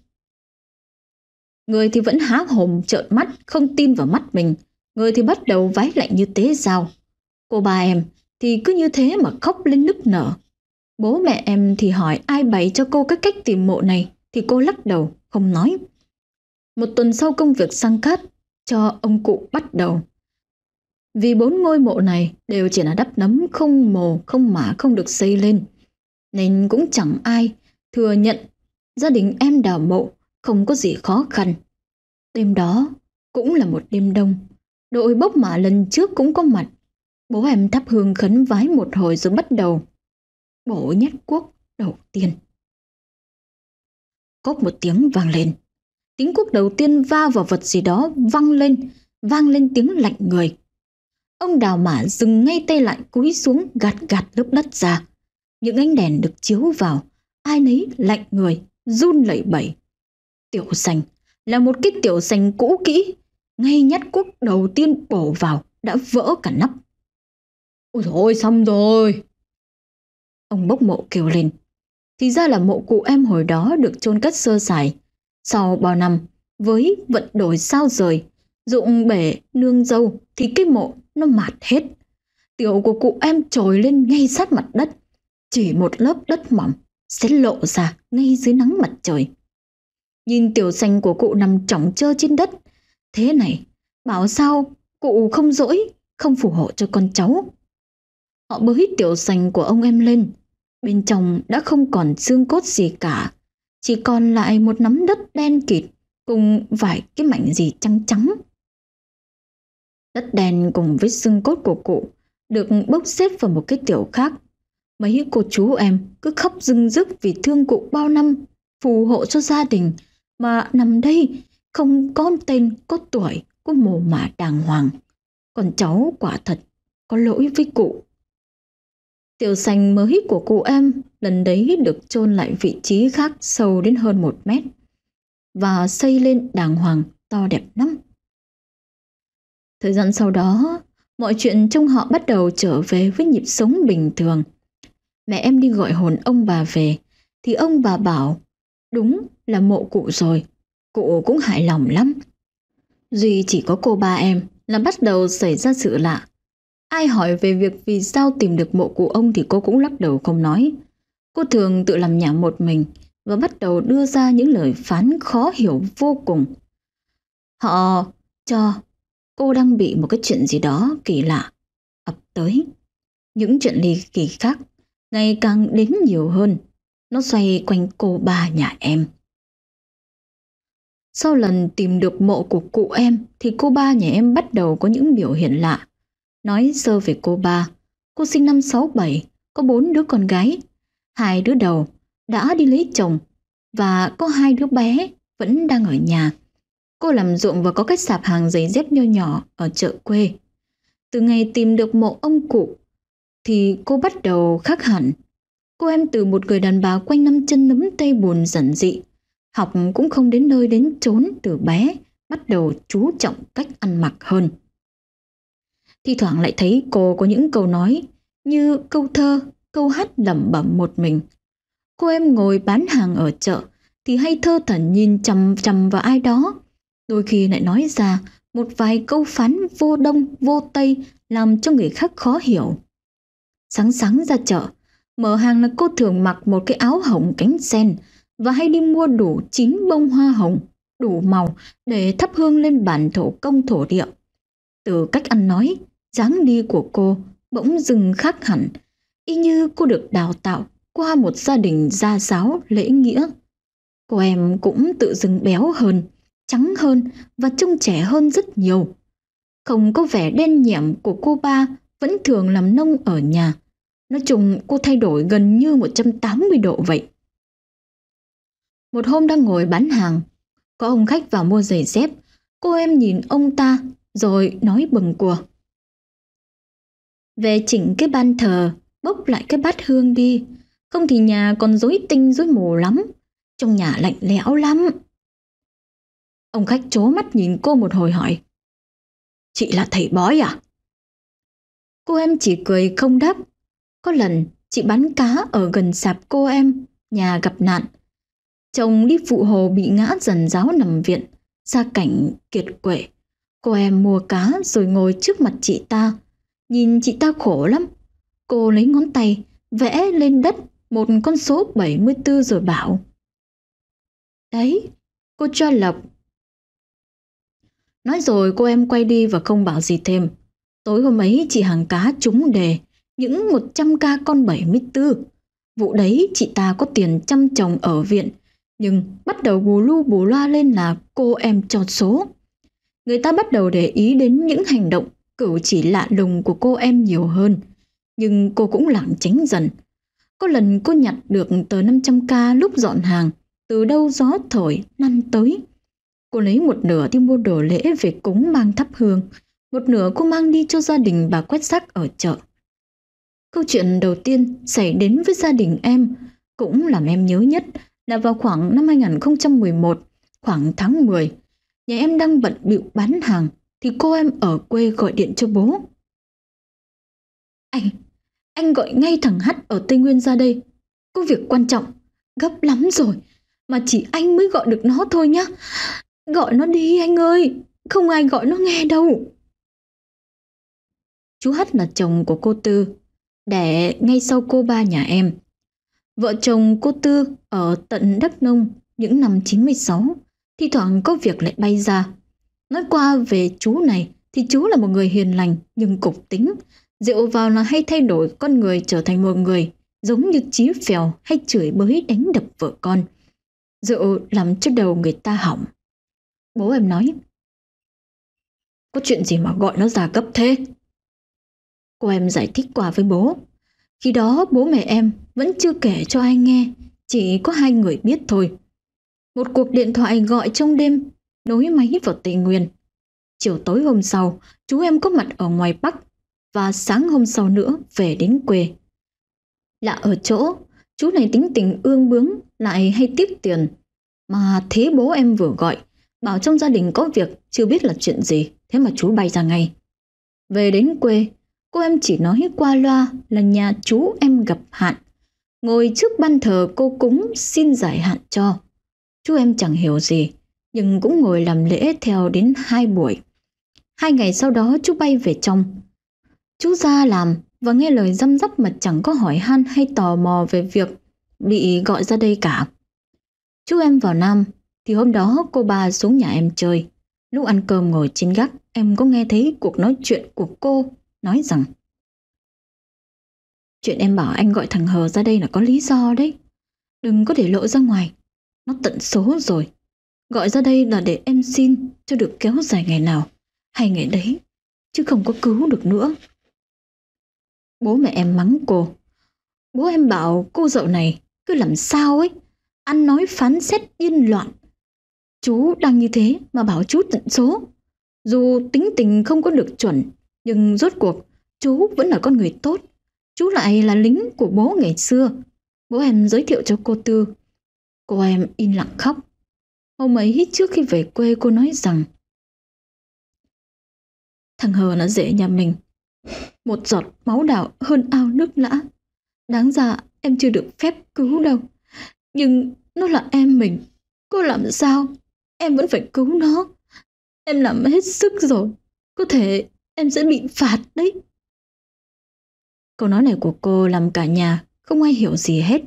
Người thì vẫn há hồm trợn mắt, không tin vào mắt mình. Người thì bắt đầu vái lạnh như tế dao. Cô ba em thì cứ như thế mà khóc lên nức nở. Bố mẹ em thì hỏi ai bày cho cô cái cách tìm mộ này thì cô lắc đầu, không nói. Một tuần sau công việc sang cát cho ông cụ bắt đầu. Vì bốn ngôi mộ này đều chỉ là đắp nấm không mồ, không mã, không được xây lên. Nên cũng chẳng ai thừa nhận gia đình em đào mộ không có gì khó khăn. Đêm đó cũng là một đêm đông. Đội bốc mã lần trước cũng có mặt Bố em thắp hương khấn vái một hồi rồi bắt đầu. Bổ nhất quốc đầu tiên. Cốc một tiếng vang lên. Tiếng quốc đầu tiên va vào vật gì đó văng lên, vang lên tiếng lạnh người. Ông đào mã dừng ngay tay lại cúi xuống gạt gạt lớp đất ra. Những ánh đèn được chiếu vào, ai nấy lạnh người, run lẩy bẩy. Tiểu sành là một cái tiểu sành cũ kỹ, ngay nhát quốc đầu tiên bổ vào đã vỡ cả nắp. Ôi thôi xong rồi. Ông bốc mộ kêu lên. Thì ra là mộ cụ em hồi đó được chôn cất sơ sài. Sau bao năm, với vận đổi sao rời, dụng bể, nương dâu thì cái mộ nó mạt hết. Tiểu của cụ em trồi lên ngay sát mặt đất, chỉ một lớp đất mỏng sẽ lộ ra ngay dưới nắng mặt trời. Nhìn tiểu xanh của cụ nằm trọng trơ trên đất, thế này, bảo sao cụ không dỗi, không phù hộ cho con cháu Họ bới tiểu sành của ông em lên. Bên trong đã không còn xương cốt gì cả. Chỉ còn lại một nắm đất đen kịt cùng vài cái mảnh gì trắng trắng. Đất đen cùng với xương cốt của cụ được bốc xếp vào một cái tiểu khác. Mấy cô chú em cứ khóc rưng rức vì thương cụ bao năm, phù hộ cho gia đình, mà nằm đây không có tên, có tuổi, có mồ mả đàng hoàng. Còn cháu quả thật có lỗi với cụ. Tiểu sành mới của cụ em lần đấy được chôn lại vị trí khác sâu đến hơn một mét và xây lên đàng hoàng to đẹp lắm. Thời gian sau đó, mọi chuyện trong họ bắt đầu trở về với nhịp sống bình thường. Mẹ em đi gọi hồn ông bà về, thì ông bà bảo, đúng là mộ cụ rồi, cụ cũng hài lòng lắm. Duy chỉ có cô ba em là bắt đầu xảy ra sự lạ. Ai hỏi về việc vì sao tìm được mộ của ông thì cô cũng lắc đầu không nói. Cô thường tự làm nhảm một mình và bắt đầu đưa ra những lời phán khó hiểu vô cùng. Họ cho cô đang bị một cái chuyện gì đó kỳ lạ ập tới. Những chuyện ly kỳ khác ngày càng đến nhiều hơn. Nó xoay quanh cô ba nhà em. Sau lần tìm được mộ của cụ em thì cô ba nhà em bắt đầu có những biểu hiện lạ. Nói sơ về cô ba, cô sinh năm 67, có bốn đứa con gái. Hai đứa đầu đã đi lấy chồng và có hai đứa bé vẫn đang ở nhà. Cô làm ruộng và có cách sạp hàng giày dép nho nhỏ ở chợ quê. Từ ngày tìm được mộ ông cụ thì cô bắt đầu khác hẳn. Cô em từ một người đàn bà quanh năm chân nấm tay buồn giản dị, học cũng không đến nơi đến chốn từ bé, bắt đầu chú trọng cách ăn mặc hơn thi thoảng lại thấy cô có những câu nói như câu thơ, câu hát lẩm bẩm một mình. Cô em ngồi bán hàng ở chợ thì hay thơ thẩn nhìn chằm chằm vào ai đó, đôi khi lại nói ra một vài câu phán vô đông vô tây làm cho người khác khó hiểu. Sáng sáng ra chợ, mở hàng là cô thường mặc một cái áo hồng cánh sen và hay đi mua đủ chín bông hoa hồng, đủ màu để thắp hương lên bản thổ công thổ địa. Từ cách ăn nói, dáng đi của cô bỗng dừng khác hẳn, y như cô được đào tạo qua một gia đình gia giáo lễ nghĩa. Cô em cũng tự dừng béo hơn, trắng hơn và trông trẻ hơn rất nhiều. Không có vẻ đen nhẹm của cô ba vẫn thường làm nông ở nhà. Nói chung cô thay đổi gần như 180 độ vậy. Một hôm đang ngồi bán hàng, có ông khách vào mua giày dép, cô em nhìn ông ta rồi nói bừng cùa về chỉnh cái ban thờ, bốc lại cái bát hương đi. Không thì nhà còn rối tinh rối mù lắm, trong nhà lạnh lẽo lắm. Ông khách chố mắt nhìn cô một hồi hỏi. Chị là thầy bói à? Cô em chỉ cười không đáp. Có lần chị bắn cá ở gần sạp cô em, nhà gặp nạn. Chồng đi phụ hồ bị ngã dần giáo nằm viện, ra cảnh kiệt quệ. Cô em mua cá rồi ngồi trước mặt chị ta, Nhìn chị ta khổ lắm. Cô lấy ngón tay vẽ lên đất một con số 74 rồi bảo. Đấy, cô cho Lộc. Nói rồi cô em quay đi và không bảo gì thêm. Tối hôm ấy chị hàng cá trúng đề những 100 ca con 74. Vụ đấy chị ta có tiền chăm chồng ở viện nhưng bắt đầu bù lu bù loa lên là cô em trọt số. Người ta bắt đầu để ý đến những hành động Cửu chỉ lạ lùng của cô em nhiều hơn, nhưng cô cũng lảng tránh dần. Có lần cô nhặt được tờ 500k lúc dọn hàng, từ đâu gió thổi năm tới. Cô lấy một nửa đi mua đồ lễ về cúng mang thắp hương, một nửa cô mang đi cho gia đình bà quét rác ở chợ. Câu chuyện đầu tiên xảy đến với gia đình em cũng làm em nhớ nhất là vào khoảng năm 2011, khoảng tháng 10. Nhà em đang bận bịu bán hàng thì cô em ở quê gọi điện cho bố. Anh, anh gọi ngay thằng Hắt ở Tây Nguyên ra đây. công việc quan trọng, gấp lắm rồi, mà chỉ anh mới gọi được nó thôi nhá. Gọi nó đi anh ơi, không ai gọi nó nghe đâu. Chú Hắt là chồng của cô Tư, đẻ ngay sau cô ba nhà em. Vợ chồng cô Tư ở tận đất nông những năm 96, thi thoảng có việc lại bay ra Nói qua về chú này thì chú là một người hiền lành nhưng cục tính. Rượu vào là hay thay đổi con người trở thành một người giống như chí phèo hay chửi bới đánh đập vợ con. Rượu làm cho đầu người ta hỏng. Bố em nói Có chuyện gì mà gọi nó già cấp thế? Cô em giải thích qua với bố. Khi đó bố mẹ em vẫn chưa kể cho ai nghe, chỉ có hai người biết thôi. Một cuộc điện thoại gọi trong đêm nối máy vào Tây Nguyên. Chiều tối hôm sau, chú em có mặt ở ngoài Bắc và sáng hôm sau nữa về đến quê. Lạ ở chỗ, chú này tính tình ương bướng lại hay tiếp tiền. Mà thế bố em vừa gọi, bảo trong gia đình có việc chưa biết là chuyện gì, thế mà chú bay ra ngay. Về đến quê, cô em chỉ nói qua loa là nhà chú em gặp hạn. Ngồi trước ban thờ cô cúng xin giải hạn cho. Chú em chẳng hiểu gì, nhưng cũng ngồi làm lễ theo đến hai buổi. Hai ngày sau đó chú bay về trong. Chú ra làm và nghe lời dăm dắt mà chẳng có hỏi han hay tò mò về việc bị gọi ra đây cả. Chú em vào Nam thì hôm đó cô bà xuống nhà em chơi. Lúc ăn cơm ngồi trên gác em có nghe thấy cuộc nói chuyện của cô nói rằng Chuyện em bảo anh gọi thằng Hờ ra đây là có lý do đấy. Đừng có để lộ ra ngoài. Nó tận số rồi. Gọi ra đây là để em xin cho được kéo dài ngày nào hay ngày đấy, chứ không có cứu được nữa. Bố mẹ em mắng cô. Bố em bảo cô dậu này cứ làm sao ấy, ăn nói phán xét điên loạn. Chú đang như thế mà bảo chú tận số. Dù tính tình không có được chuẩn, nhưng rốt cuộc chú vẫn là con người tốt. Chú lại là lính của bố ngày xưa. Bố em giới thiệu cho cô Tư. Cô em im lặng khóc. Hôm ấy trước khi về quê cô nói rằng Thằng Hờ nó dễ nhà mình Một giọt máu đảo hơn ao nước lã Đáng ra em chưa được phép cứu đâu Nhưng nó là em mình Cô làm sao Em vẫn phải cứu nó Em làm hết sức rồi Có thể em sẽ bị phạt đấy Câu nói này của cô làm cả nhà Không ai hiểu gì hết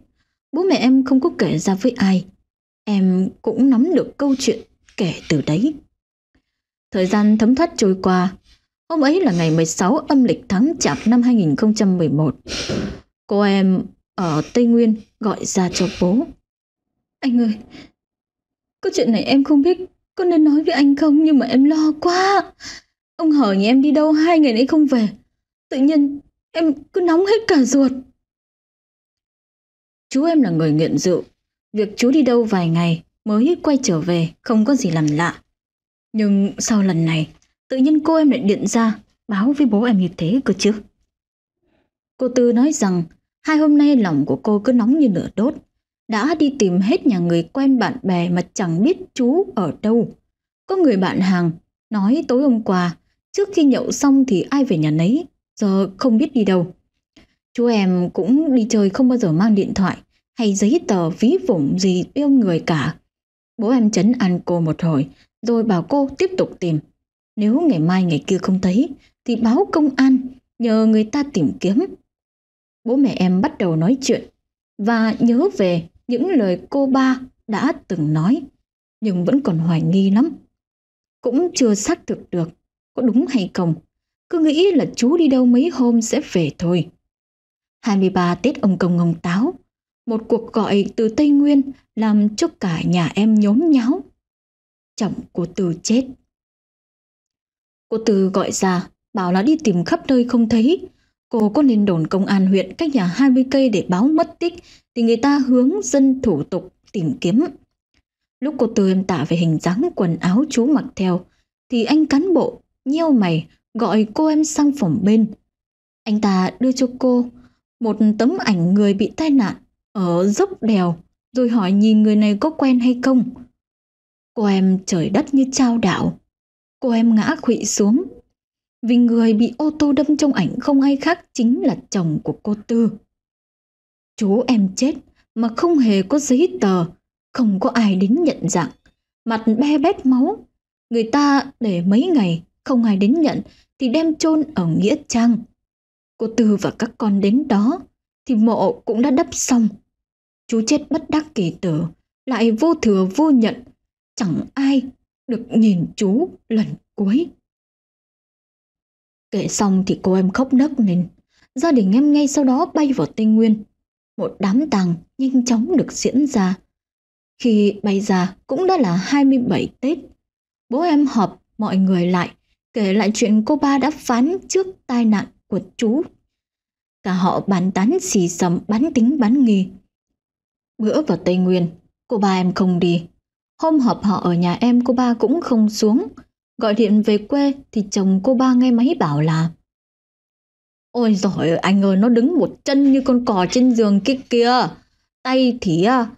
Bố mẹ em không có kể ra với ai em cũng nắm được câu chuyện kể từ đấy. Thời gian thấm thoát trôi qua, hôm ấy là ngày 16 âm lịch tháng chạp năm 2011. Cô em ở Tây Nguyên gọi ra cho bố. Anh ơi, có chuyện này em không biết có nên nói với anh không nhưng mà em lo quá. Ông hỏi nhà em đi đâu hai ngày nãy không về. Tự nhiên em cứ nóng hết cả ruột. Chú em là người nghiện rượu, Việc chú đi đâu vài ngày mới quay trở về không có gì làm lạ. Nhưng sau lần này, tự nhiên cô em lại điện ra báo với bố em như thế cơ chứ. Cô Tư nói rằng hai hôm nay lòng của cô cứ nóng như lửa đốt. Đã đi tìm hết nhà người quen bạn bè mà chẳng biết chú ở đâu. Có người bạn hàng nói tối hôm qua trước khi nhậu xong thì ai về nhà nấy, giờ không biết đi đâu. Chú em cũng đi chơi không bao giờ mang điện thoại hay giấy tờ ví vụng gì yêu người cả. Bố em chấn ăn cô một hồi, rồi bảo cô tiếp tục tìm. Nếu ngày mai ngày kia không thấy, thì báo công an, nhờ người ta tìm kiếm. Bố mẹ em bắt đầu nói chuyện và nhớ về những lời cô ba đã từng nói, nhưng vẫn còn hoài nghi lắm. Cũng chưa xác thực được có đúng hay không, cứ nghĩ là chú đi đâu mấy hôm sẽ về thôi. 23 Tết ông Công ông Táo, một cuộc gọi từ Tây Nguyên làm cho cả nhà em nhốn nháo. Chồng của Từ chết. Cô Từ gọi ra, bảo là đi tìm khắp nơi không thấy. Cô có nên đồn công an huyện cách nhà 20 cây để báo mất tích thì người ta hướng dân thủ tục tìm kiếm. Lúc cô Từ em tả về hình dáng quần áo chú mặc theo thì anh cán bộ nheo mày gọi cô em sang phòng bên. Anh ta đưa cho cô một tấm ảnh người bị tai nạn ở dốc đèo rồi hỏi nhìn người này có quen hay không. Cô em trời đất như trao đảo. Cô em ngã khụy xuống. Vì người bị ô tô đâm trong ảnh không ai khác chính là chồng của cô Tư. Chú em chết mà không hề có giấy tờ, không có ai đến nhận dạng. Mặt be bét máu. Người ta để mấy ngày không ai đến nhận thì đem chôn ở Nghĩa Trang. Cô Tư và các con đến đó thì mộ cũng đã đắp xong chú chết bất đắc kỳ tử, lại vô thừa vô nhận, chẳng ai được nhìn chú lần cuối. Kể xong thì cô em khóc nấc lên, gia đình em ngay sau đó bay vào Tây Nguyên. Một đám tàng nhanh chóng được diễn ra. Khi bay ra cũng đã là 27 Tết. Bố em họp mọi người lại, kể lại chuyện cô ba đã phán trước tai nạn của chú. Cả họ bàn tán xì xầm bán tính bán nghi, Bữa vào Tây Nguyên, cô ba em không đi. Hôm họp họ ở nhà em cô ba cũng không xuống. Gọi điện về quê thì chồng cô ba nghe máy bảo là Ôi giỏi anh ơi nó đứng một chân như con cò trên giường kia kìa. Tay thì à,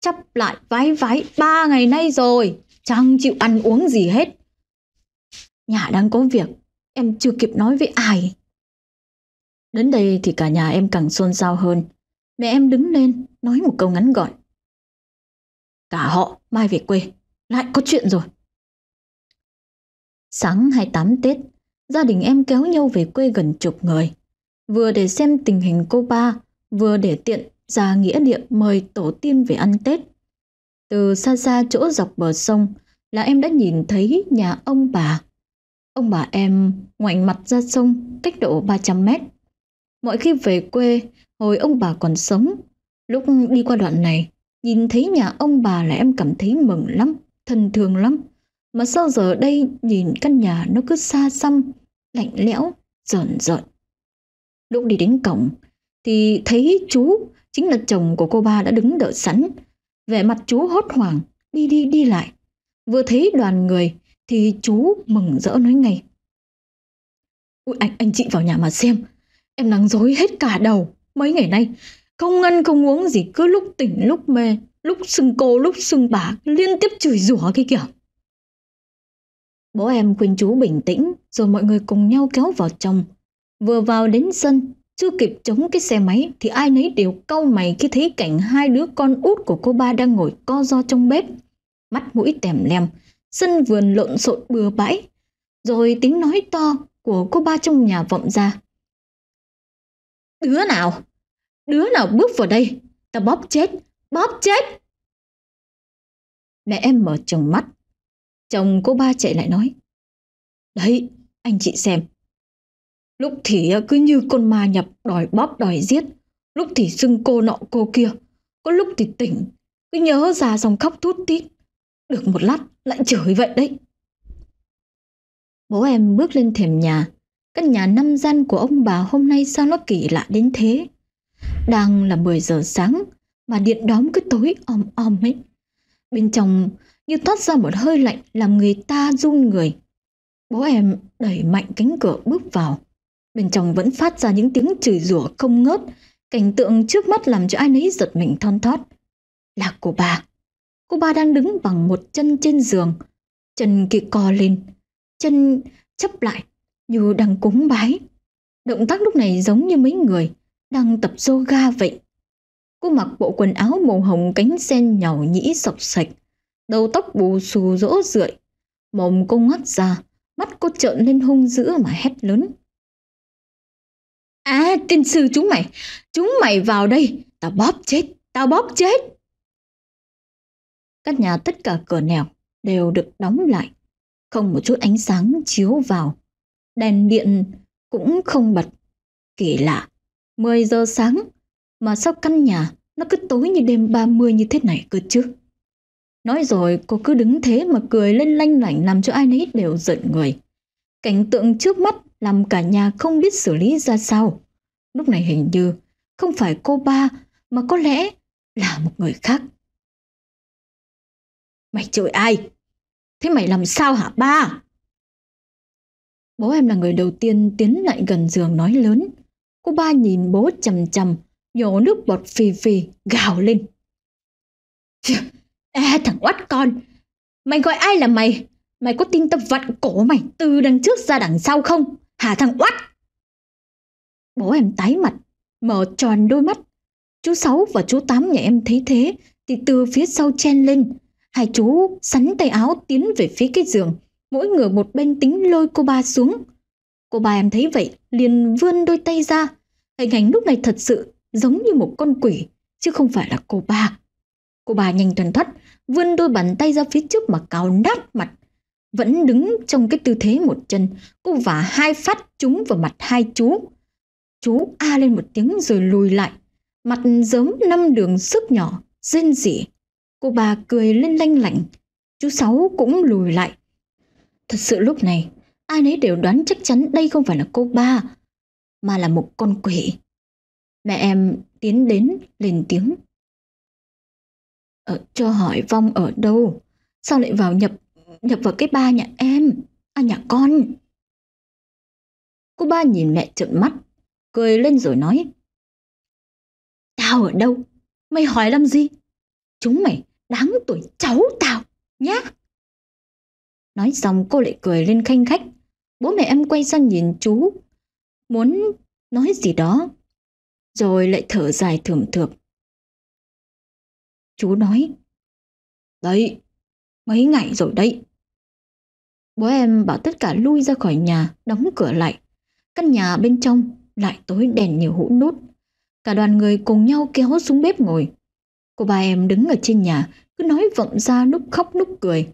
chắp lại vái vái ba ngày nay rồi. Chẳng chịu ăn uống gì hết. Nhà đang có việc, em chưa kịp nói với ai. Đến đây thì cả nhà em càng xôn xao hơn. Mẹ em đứng lên, nói một câu ngắn gọn. Cả họ mai về quê, lại có chuyện rồi. Sáng 28 Tết, gia đình em kéo nhau về quê gần chục người. Vừa để xem tình hình cô ba, vừa để tiện ra nghĩa địa mời tổ tiên về ăn Tết. Từ xa xa chỗ dọc bờ sông là em đã nhìn thấy nhà ông bà. Ông bà em ngoảnh mặt ra sông cách độ 300 mét. Mọi khi về quê, hồi ông bà còn sống, Lúc đi qua đoạn này, nhìn thấy nhà ông bà là em cảm thấy mừng lắm, thân thương lắm. Mà sao giờ đây nhìn căn nhà nó cứ xa xăm, lạnh lẽo, rợn rợn. Lúc đi đến cổng thì thấy chú, chính là chồng của cô ba đã đứng đợi sẵn. Vẻ mặt chú hốt hoảng, đi đi đi lại. Vừa thấy đoàn người thì chú mừng rỡ nói ngay. Ui anh, anh chị vào nhà mà xem, em nắng dối hết cả đầu. Mấy ngày nay không ăn không uống gì cứ lúc tỉnh lúc mê lúc sưng cô lúc sưng bà liên tiếp chửi rủa cái kiểu bố em khuyên chú bình tĩnh rồi mọi người cùng nhau kéo vào trong vừa vào đến sân chưa kịp chống cái xe máy thì ai nấy đều cau mày khi thấy cảnh hai đứa con út của cô ba đang ngồi co ro trong bếp mắt mũi tèm lem sân vườn lộn xộn bừa bãi rồi tiếng nói to của cô ba trong nhà vọng ra đứa nào Đứa nào bước vào đây, ta bóp chết, bóp chết. Mẹ em mở chồng mắt. Chồng cô ba chạy lại nói. Đấy, anh chị xem. Lúc thì à, cứ như con ma nhập đòi bóp đòi giết. Lúc thì xưng cô nọ cô kia. Có lúc thì tỉnh, cứ nhớ ra xong khóc thút tít. Được một lát lại chửi vậy đấy. Bố em bước lên thềm nhà. Căn nhà năm gian của ông bà hôm nay sao nó kỳ lạ đến thế? Đang là 10 giờ sáng mà điện đóm cứ tối om om ấy. Bên trong như thoát ra một hơi lạnh làm người ta run người. Bố em đẩy mạnh cánh cửa bước vào. Bên trong vẫn phát ra những tiếng chửi rủa không ngớt. Cảnh tượng trước mắt làm cho ai nấy giật mình thon thót. Là cô bà Cô bà đang đứng bằng một chân trên giường. Chân kia co lên. Chân chấp lại như đang cúng bái. Động tác lúc này giống như mấy người đang tập yoga vậy. Cô mặc bộ quần áo màu hồng cánh sen nhỏ nhĩ sọc sạch, đầu tóc bù xù rỗ rượi, mồm cô ngắt ra, mắt cô trợn lên hung dữ mà hét lớn. À, tiên sư chúng mày, chúng mày vào đây, tao bóp chết, tao bóp chết. Các nhà tất cả cửa nẻo đều được đóng lại, không một chút ánh sáng chiếu vào, đèn điện cũng không bật. Kỳ lạ, 10 giờ sáng mà sao căn nhà nó cứ tối như đêm 30 như thế này cơ chứ? Nói rồi cô cứ đứng thế mà cười lên lanh lảnh làm cho ai nấy đều giận người. Cảnh tượng trước mắt làm cả nhà không biết xử lý ra sao. Lúc này hình như không phải cô ba mà có lẽ là một người khác. Mày chửi ai? Thế mày làm sao hả ba? Bố em là người đầu tiên tiến lại gần giường nói lớn. Cô ba nhìn bố chầm chầm, nhổ nước bọt phì phì, gào lên. Ê e thằng oát con, mày gọi ai là mày? Mày có tin tao vặn cổ mày từ đằng trước ra đằng sau không? Hả thằng oát? Bố em tái mặt, mở tròn đôi mắt. Chú Sáu và chú Tám nhà em thấy thế thì từ phía sau chen lên. Hai chú sắn tay áo tiến về phía cái giường, mỗi người một bên tính lôi cô ba xuống. Cô ba em thấy vậy liền vươn đôi tay ra. Hình ảnh lúc này thật sự giống như một con quỷ chứ không phải là cô ba. Cô ba nhanh tuần thoát vươn đôi bàn tay ra phía trước mà cào nát mặt. Vẫn đứng trong cái tư thế một chân, cô vả hai phát trúng vào mặt hai chú. Chú a lên một tiếng rồi lùi lại, mặt giống năm đường sức nhỏ, rên rỉ. Cô bà cười lên lanh lạnh, chú Sáu cũng lùi lại. Thật sự lúc này, ai nấy đều đoán chắc chắn đây không phải là cô ba, mà là một con quỷ. Mẹ em tiến đến lên tiếng. Ờ, cho hỏi Vong ở đâu? Sao lại vào nhập nhập vào cái ba nhà em, à nhà con? Cô ba nhìn mẹ trợn mắt, cười lên rồi nói. Tao ở đâu? Mày hỏi làm gì? Chúng mày đáng tuổi cháu tao, nhá. Nói xong cô lại cười lên khanh khách, Bố mẹ em quay sang nhìn chú, muốn nói gì đó, rồi lại thở dài thườm thượp. Chú nói, Đấy, mấy ngày rồi đấy. Bố em bảo tất cả lui ra khỏi nhà, đóng cửa lại. Căn nhà bên trong lại tối đèn nhiều hũ nút. Cả đoàn người cùng nhau kéo xuống bếp ngồi. Cô ba em đứng ở trên nhà, cứ nói vọng ra lúc khóc lúc cười.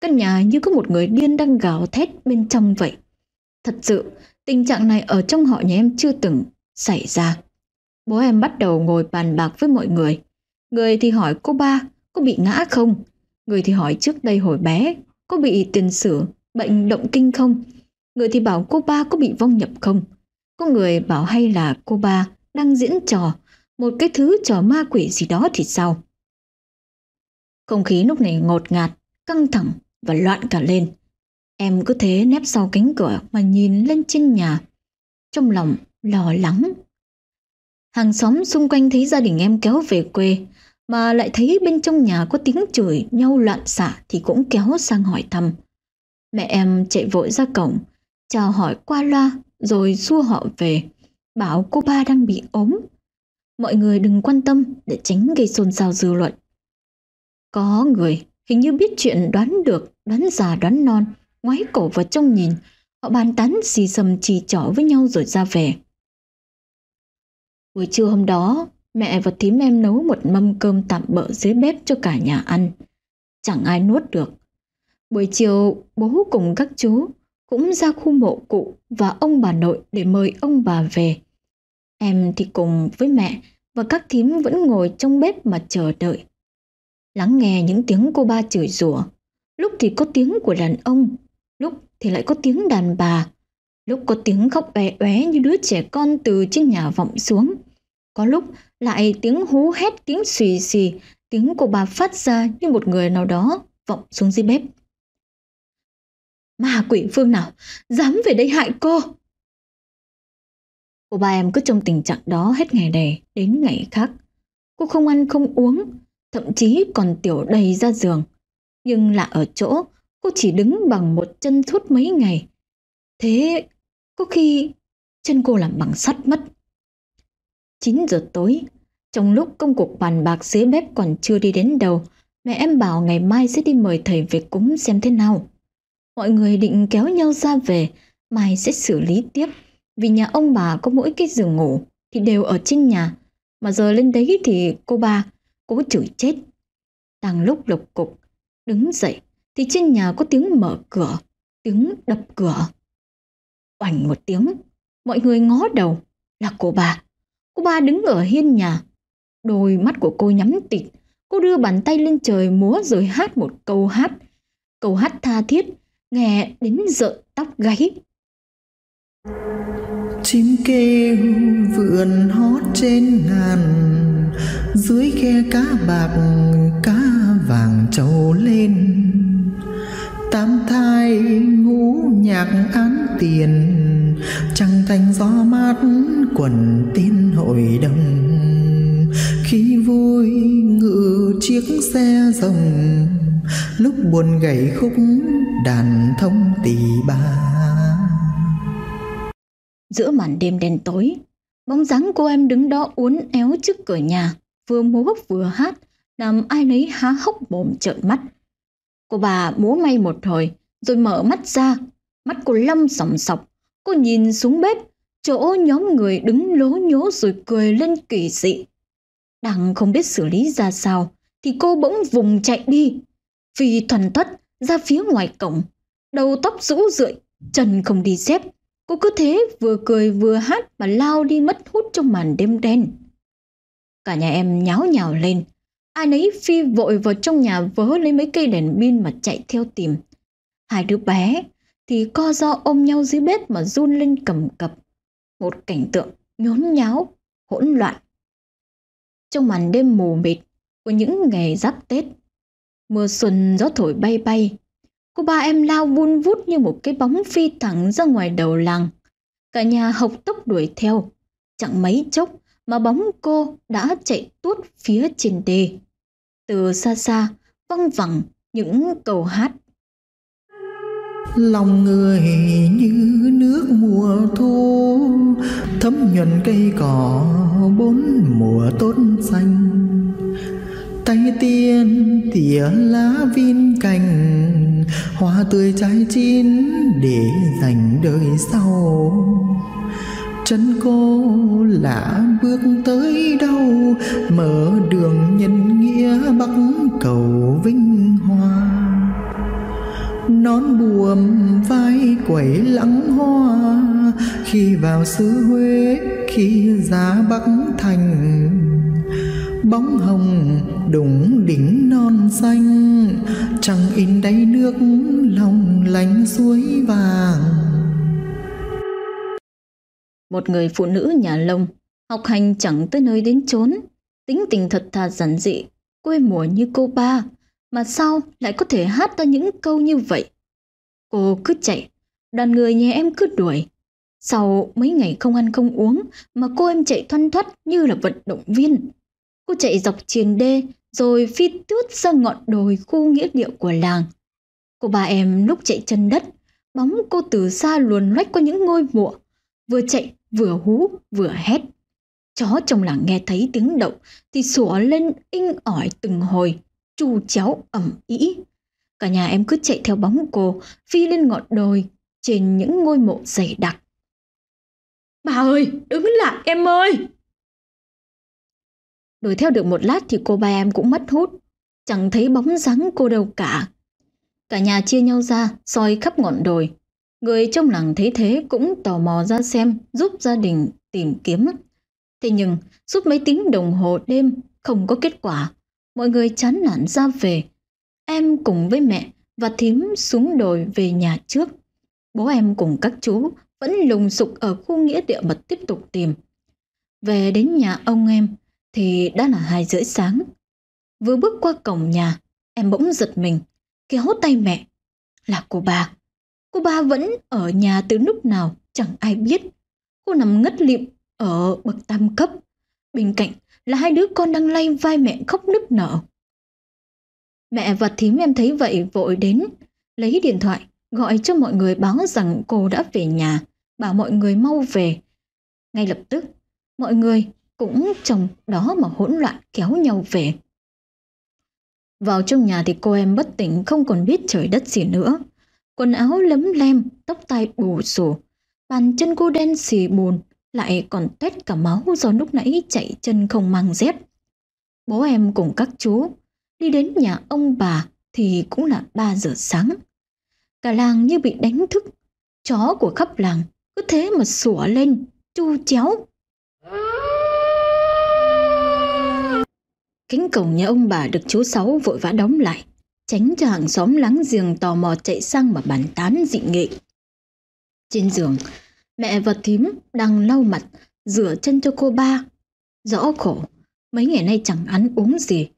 Căn nhà như có một người điên đang gào thét bên trong vậy. Thật sự, tình trạng này ở trong họ nhà em chưa từng xảy ra. Bố em bắt đầu ngồi bàn bạc với mọi người. Người thì hỏi cô ba có bị ngã không? Người thì hỏi trước đây hồi bé có bị tiền sử bệnh động kinh không? Người thì bảo cô ba có bị vong nhập không? Có người bảo hay là cô ba đang diễn trò, một cái thứ trò ma quỷ gì đó thì sao? Không khí lúc này ngột ngạt, căng thẳng và loạn cả lên. Em cứ thế nép sau cánh cửa mà nhìn lên trên nhà. Trong lòng lo lắng. Hàng xóm xung quanh thấy gia đình em kéo về quê mà lại thấy bên trong nhà có tiếng chửi nhau loạn xạ thì cũng kéo sang hỏi thăm. Mẹ em chạy vội ra cổng, chào hỏi qua loa rồi xua họ về, bảo cô ba đang bị ốm. Mọi người đừng quan tâm để tránh gây xôn xao dư luận. Có người hình như biết chuyện đoán được, đoán già đoán non ngoái cổ vào trong nhìn, họ bàn tán xì xầm chỉ trỏ với nhau rồi ra về. Buổi trưa hôm đó, mẹ và thím em nấu một mâm cơm tạm bỡ dưới bếp cho cả nhà ăn. Chẳng ai nuốt được. Buổi chiều, bố cùng các chú cũng ra khu mộ cụ và ông bà nội để mời ông bà về. Em thì cùng với mẹ và các thím vẫn ngồi trong bếp mà chờ đợi. Lắng nghe những tiếng cô ba chửi rủa, lúc thì có tiếng của đàn ông, lúc thì lại có tiếng đàn bà, lúc có tiếng khóc bé oé như đứa trẻ con từ trên nhà vọng xuống. Có lúc lại tiếng hú hét, tiếng xì xì, tiếng của bà phát ra như một người nào đó vọng xuống dưới bếp. Ma quỷ phương nào, dám về đây hại cô! Cô ba em cứ trong tình trạng đó hết ngày này đến ngày khác. Cô không ăn không uống, thậm chí còn tiểu đầy ra giường. Nhưng lạ ở chỗ, cô chỉ đứng bằng một chân suốt mấy ngày. Thế có khi chân cô làm bằng sắt mất. 9 giờ tối, trong lúc công cuộc bàn bạc dưới bếp còn chưa đi đến đầu, mẹ em bảo ngày mai sẽ đi mời thầy về cúng xem thế nào. Mọi người định kéo nhau ra về, mai sẽ xử lý tiếp, vì nhà ông bà có mỗi cái giường ngủ thì đều ở trên nhà, mà giờ lên đấy thì cô ba, cố chửi chết. Đang lúc lục cục, đứng dậy thì trên nhà có tiếng mở cửa, tiếng đập cửa. Oảnh một tiếng, mọi người ngó đầu là cô bà. Cô bà đứng ở hiên nhà, đôi mắt của cô nhắm tịt, cô đưa bàn tay lên trời múa rồi hát một câu hát. Câu hát tha thiết, nghe đến rợn tóc gáy. Chim kêu vườn hót trên ngàn dưới khe cá bạc cá vàng trầu lên tám thai ngũ nhạc án tiền trăng thanh gió mát quần tin hội đồng khi vui ngự chiếc xe rồng lúc buồn gảy khúc đàn thông tỳ ba giữa màn đêm đen tối bóng dáng cô em đứng đó uốn éo trước cửa nhà vừa múa vừa hát làm ai nấy há hốc mồm trợn mắt Cô bà múa may một hồi, rồi mở mắt ra. Mắt cô Lâm sòng sọc. Cô nhìn xuống bếp, chỗ nhóm người đứng lố nhố rồi cười lên kỳ dị. Đang không biết xử lý ra sao, thì cô bỗng vùng chạy đi. Phi thuần thất ra phía ngoài cổng, đầu tóc rũ rượi, chân không đi dép. Cô cứ thế vừa cười vừa hát mà lao đi mất hút trong màn đêm đen. Cả nhà em nháo nhào lên, Ai nấy phi vội vào trong nhà vớ lấy mấy cây đèn pin mà chạy theo tìm. Hai đứa bé thì co do ôm nhau dưới bếp mà run lên cầm cập. Một cảnh tượng nhốn nháo, hỗn loạn. Trong màn đêm mù mịt của những ngày giáp Tết, mưa xuân gió thổi bay bay, cô ba em lao vun vút như một cái bóng phi thẳng ra ngoài đầu làng. Cả nhà hộc tốc đuổi theo, chẳng mấy chốc mà bóng cô đã chạy tuốt phía trên đê. Từ xa xa văng vẳng những câu hát. Lòng người như nước mùa thu Thấm nhuận cây cỏ bốn mùa tốt xanh Tay tiên tỉa lá vin cành Hoa tươi trái chín để dành đời sau chân cô lạ bước tới đâu mở đường nhân nghĩa bắc cầu vinh hoa nón buồm vai quẩy lắng hoa khi vào xứ huế khi ra bắc thành bóng hồng đủng đỉnh non xanh trăng in đáy nước lòng lánh suối vàng một người phụ nữ nhà lông, học hành chẳng tới nơi đến chốn, tính tình thật thà giản dị, quê mùa như cô ba, mà sao lại có thể hát ra những câu như vậy? Cô cứ chạy, đoàn người nhà em cứ đuổi. Sau mấy ngày không ăn không uống mà cô em chạy thoăn thoắt như là vận động viên. Cô chạy dọc triền đê rồi phi tướt ra ngọn đồi khu nghĩa địa của làng. Cô ba em lúc chạy chân đất, bóng cô từ xa luồn lách qua những ngôi mộ. Vừa chạy vừa hú vừa hét. Chó trong làng nghe thấy tiếng động thì sủa lên inh ỏi từng hồi, chu chéo ẩm ý. Cả nhà em cứ chạy theo bóng cô, phi lên ngọn đồi, trên những ngôi mộ dày đặc. Bà ơi, đứng lại em ơi! Đuổi theo được một lát thì cô ba em cũng mất hút, chẳng thấy bóng dáng cô đâu cả. Cả nhà chia nhau ra, soi khắp ngọn đồi, Người trong làng thấy thế cũng tò mò ra xem giúp gia đình tìm kiếm. Thế nhưng suốt mấy tiếng đồng hồ đêm không có kết quả. Mọi người chán nản ra về. Em cùng với mẹ và thím xuống đồi về nhà trước. Bố em cùng các chú vẫn lùng sục ở khu nghĩa địa mật tiếp tục tìm. Về đến nhà ông em thì đã là hai rưỡi sáng. Vừa bước qua cổng nhà, em bỗng giật mình khi hốt tay mẹ. Là cô bà. Cô ba vẫn ở nhà từ lúc nào chẳng ai biết. Cô nằm ngất lịm ở bậc tam cấp. Bên cạnh là hai đứa con đang lay vai mẹ khóc nức nở. Mẹ và thím em thấy vậy vội đến, lấy điện thoại, gọi cho mọi người báo rằng cô đã về nhà, bảo mọi người mau về. Ngay lập tức, mọi người cũng chồng đó mà hỗn loạn kéo nhau về. Vào trong nhà thì cô em bất tỉnh không còn biết trời đất gì nữa quần áo lấm lem, tóc tai bù xù. Bàn chân cô đen xì bùn, lại còn tét cả máu do lúc nãy chạy chân không mang dép. Bố em cùng các chú đi đến nhà ông bà thì cũng là 3 giờ sáng. Cả làng như bị đánh thức, chó của khắp làng cứ thế mà sủa lên, chu chéo. Cánh cổng nhà ông bà được chú Sáu vội vã đóng lại tránh cho hàng xóm láng giềng tò mò chạy sang mà bàn tán dị nghị. Trên giường, mẹ và thím đang lau mặt, rửa chân cho cô ba. Rõ khổ, mấy ngày nay chẳng ăn uống gì.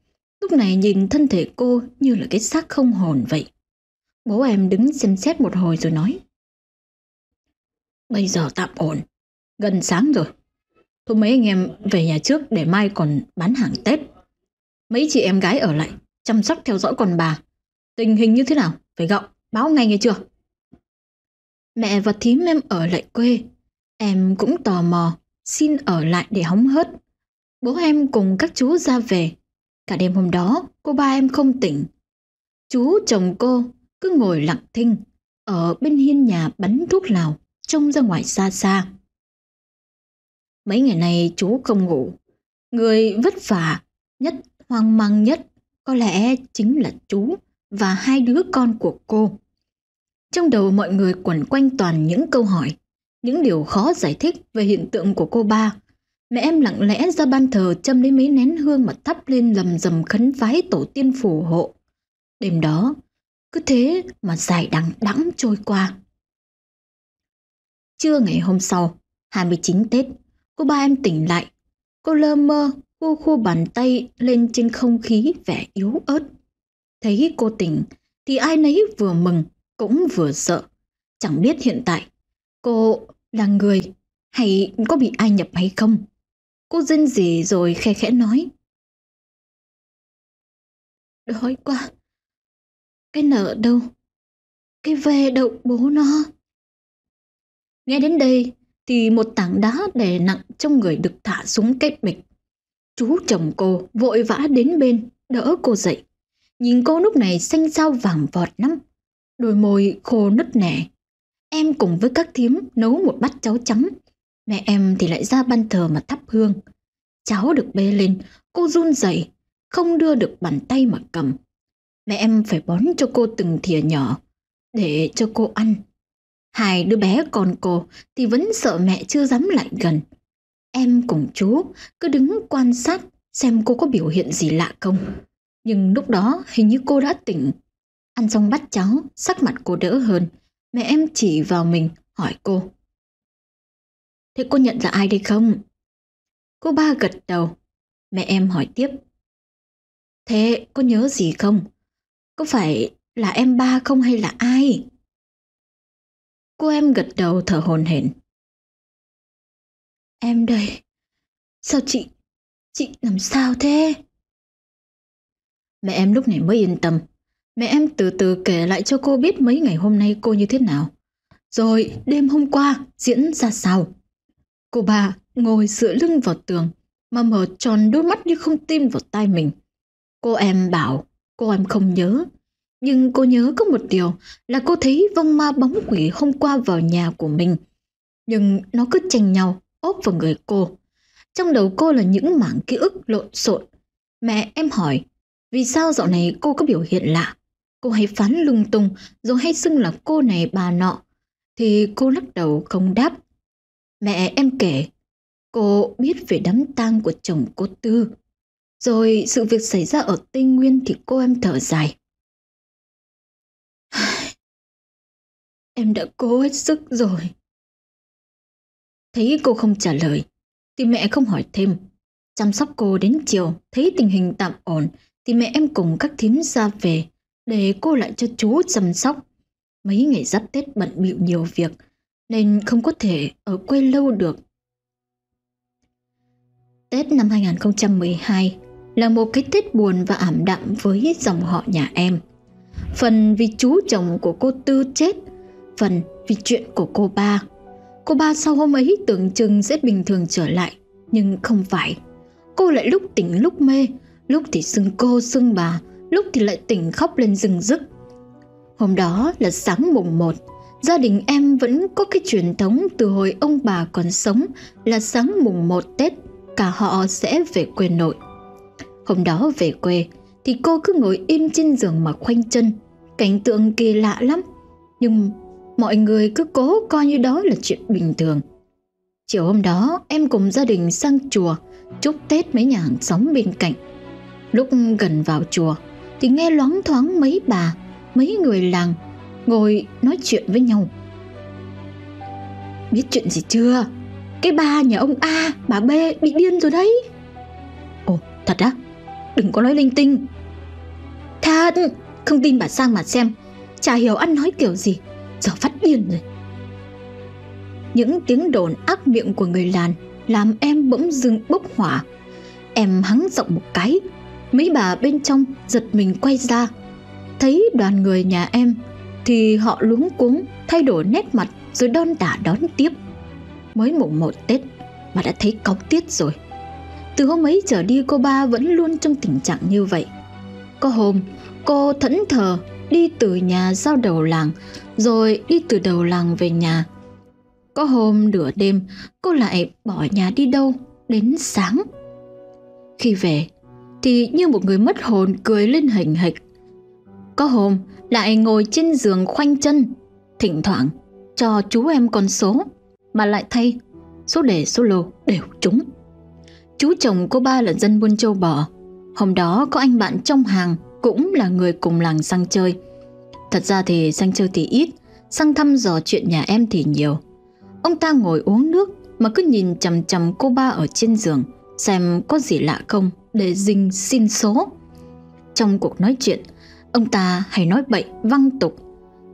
Lúc này nhìn thân thể cô như là cái xác không hồn vậy. Bố em đứng xem xét một hồi rồi nói. Bây giờ tạm ổn, gần sáng rồi. Thôi mấy anh em về nhà trước để mai còn bán hàng Tết. Mấy chị em gái ở lại, chăm sóc theo dõi con bà. Tình hình như thế nào? Phải gọng, báo ngay nghe chưa? Mẹ và thím em ở lại quê. Em cũng tò mò, xin ở lại để hóng hớt. Bố em cùng các chú ra về. Cả đêm hôm đó, cô ba em không tỉnh. Chú chồng cô cứ ngồi lặng thinh, ở bên hiên nhà bắn thuốc lào, trông ra ngoài xa xa. Mấy ngày nay chú không ngủ. Người vất vả nhất, hoang mang nhất, có lẽ chính là chú và hai đứa con của cô. Trong đầu mọi người quẩn quanh toàn những câu hỏi, những điều khó giải thích về hiện tượng của cô ba. Mẹ em lặng lẽ ra ban thờ châm lấy mấy nén hương mà thắp lên lầm rầm khấn vái tổ tiên phù hộ. Đêm đó, cứ thế mà dài đằng đẵng trôi qua. Trưa ngày hôm sau, 29 Tết, cô ba em tỉnh lại. Cô lơ mơ, cô khô bàn tay lên trên không khí vẻ yếu ớt thấy cô tỉnh thì ai nấy vừa mừng cũng vừa sợ. Chẳng biết hiện tại cô là người hay có bị ai nhập hay không. Cô rên rỉ rồi khe khẽ nói. Đói quá. Cái nợ đâu? Cái ve đậu bố nó. Nghe đến đây thì một tảng đá đè nặng trong người được thả xuống cái bịch. Chú chồng cô vội vã đến bên đỡ cô dậy. Nhìn cô lúc này xanh xao vàng vọt lắm. Đôi môi khô nứt nẻ. Em cùng với các thím nấu một bát cháo trắng. Mẹ em thì lại ra ban thờ mà thắp hương. Cháo được bê lên, cô run rẩy, không đưa được bàn tay mà cầm. Mẹ em phải bón cho cô từng thìa nhỏ để cho cô ăn. Hai đứa bé còn cô thì vẫn sợ mẹ chưa dám lại gần. Em cùng chú cứ đứng quan sát xem cô có biểu hiện gì lạ không. Nhưng lúc đó hình như cô đã tỉnh. Ăn xong bắt cháu sắc mặt cô đỡ hơn. Mẹ em chỉ vào mình, hỏi cô. Thế cô nhận ra ai đây không? Cô ba gật đầu. Mẹ em hỏi tiếp. Thế cô nhớ gì không? Có phải là em ba không hay là ai? Cô em gật đầu thở hồn hển. Em đây. Sao chị, chị làm sao thế? Mẹ em lúc này mới yên tâm. Mẹ em từ từ kể lại cho cô biết mấy ngày hôm nay cô như thế nào. Rồi đêm hôm qua diễn ra sao. Cô bà ngồi dựa lưng vào tường mà mở tròn đôi mắt như không tin vào tai mình. Cô em bảo cô em không nhớ. Nhưng cô nhớ có một điều là cô thấy vong ma bóng quỷ hôm qua vào nhà của mình. Nhưng nó cứ tranh nhau ốp vào người cô. Trong đầu cô là những mảng ký ức lộn xộn. Mẹ em hỏi vì sao dạo này cô có biểu hiện lạ? Cô hay phán lung tung, rồi hay xưng là cô này bà nọ. Thì cô lắc đầu không đáp. Mẹ em kể, cô biết về đám tang của chồng cô Tư. Rồi sự việc xảy ra ở Tây Nguyên thì cô em thở dài. em đã cố hết sức rồi. Thấy cô không trả lời, thì mẹ không hỏi thêm. Chăm sóc cô đến chiều, thấy tình hình tạm ổn thì mẹ em cùng các thím ra về để cô lại cho chú chăm sóc. Mấy ngày giáp Tết bận bịu nhiều việc nên không có thể ở quê lâu được. Tết năm 2012 là một cái Tết buồn và ảm đạm với dòng họ nhà em. Phần vì chú chồng của cô Tư chết, phần vì chuyện của cô ba. Cô ba sau hôm ấy tưởng chừng sẽ bình thường trở lại, nhưng không phải. Cô lại lúc tỉnh lúc mê, lúc thì xưng cô xưng bà, lúc thì lại tỉnh khóc lên rừng rức. Hôm đó là sáng mùng 1, gia đình em vẫn có cái truyền thống từ hồi ông bà còn sống là sáng mùng 1 Tết cả họ sẽ về quê nội. Hôm đó về quê thì cô cứ ngồi im trên giường mà khoanh chân, cảnh tượng kỳ lạ lắm, nhưng mọi người cứ cố coi như đó là chuyện bình thường. Chiều hôm đó em cùng gia đình sang chùa chúc Tết mấy nhà hàng xóm bên cạnh Lúc gần vào chùa thì nghe loáng thoáng mấy bà, mấy người làng ngồi nói chuyện với nhau. Biết chuyện gì chưa? Cái bà nhà ông A, bà B bị điên rồi đấy. Ồ, thật á? Đừng có nói linh tinh. Thật, không tin bà sang mà xem. Chả hiểu ăn nói kiểu gì, giờ phát điên rồi. Những tiếng đồn ác miệng của người làn làm em bỗng dưng bốc hỏa. Em hắng giọng một cái, Mỹ bà bên trong giật mình quay ra Thấy đoàn người nhà em Thì họ lúng cuống Thay đổi nét mặt rồi đon đả đón tiếp Mới mùng một Tết Mà đã thấy cóng tiết rồi Từ hôm ấy trở đi cô ba vẫn luôn trong tình trạng như vậy Có hôm cô thẫn thờ Đi từ nhà ra đầu làng Rồi đi từ đầu làng về nhà Có hôm nửa đêm Cô lại bỏ nhà đi đâu Đến sáng Khi về thì như một người mất hồn cười lên hình hịch. Có hôm lại ngồi trên giường khoanh chân, thỉnh thoảng cho chú em con số mà lại thay số đề số lô đều trúng. Chú chồng cô ba là dân buôn châu bò, hôm đó có anh bạn trong hàng cũng là người cùng làng sang chơi. Thật ra thì sang chơi thì ít, sang thăm dò chuyện nhà em thì nhiều. Ông ta ngồi uống nước mà cứ nhìn chằm chằm cô ba ở trên giường xem có gì lạ không để dình xin số. Trong cuộc nói chuyện, ông ta hay nói bậy văng tục,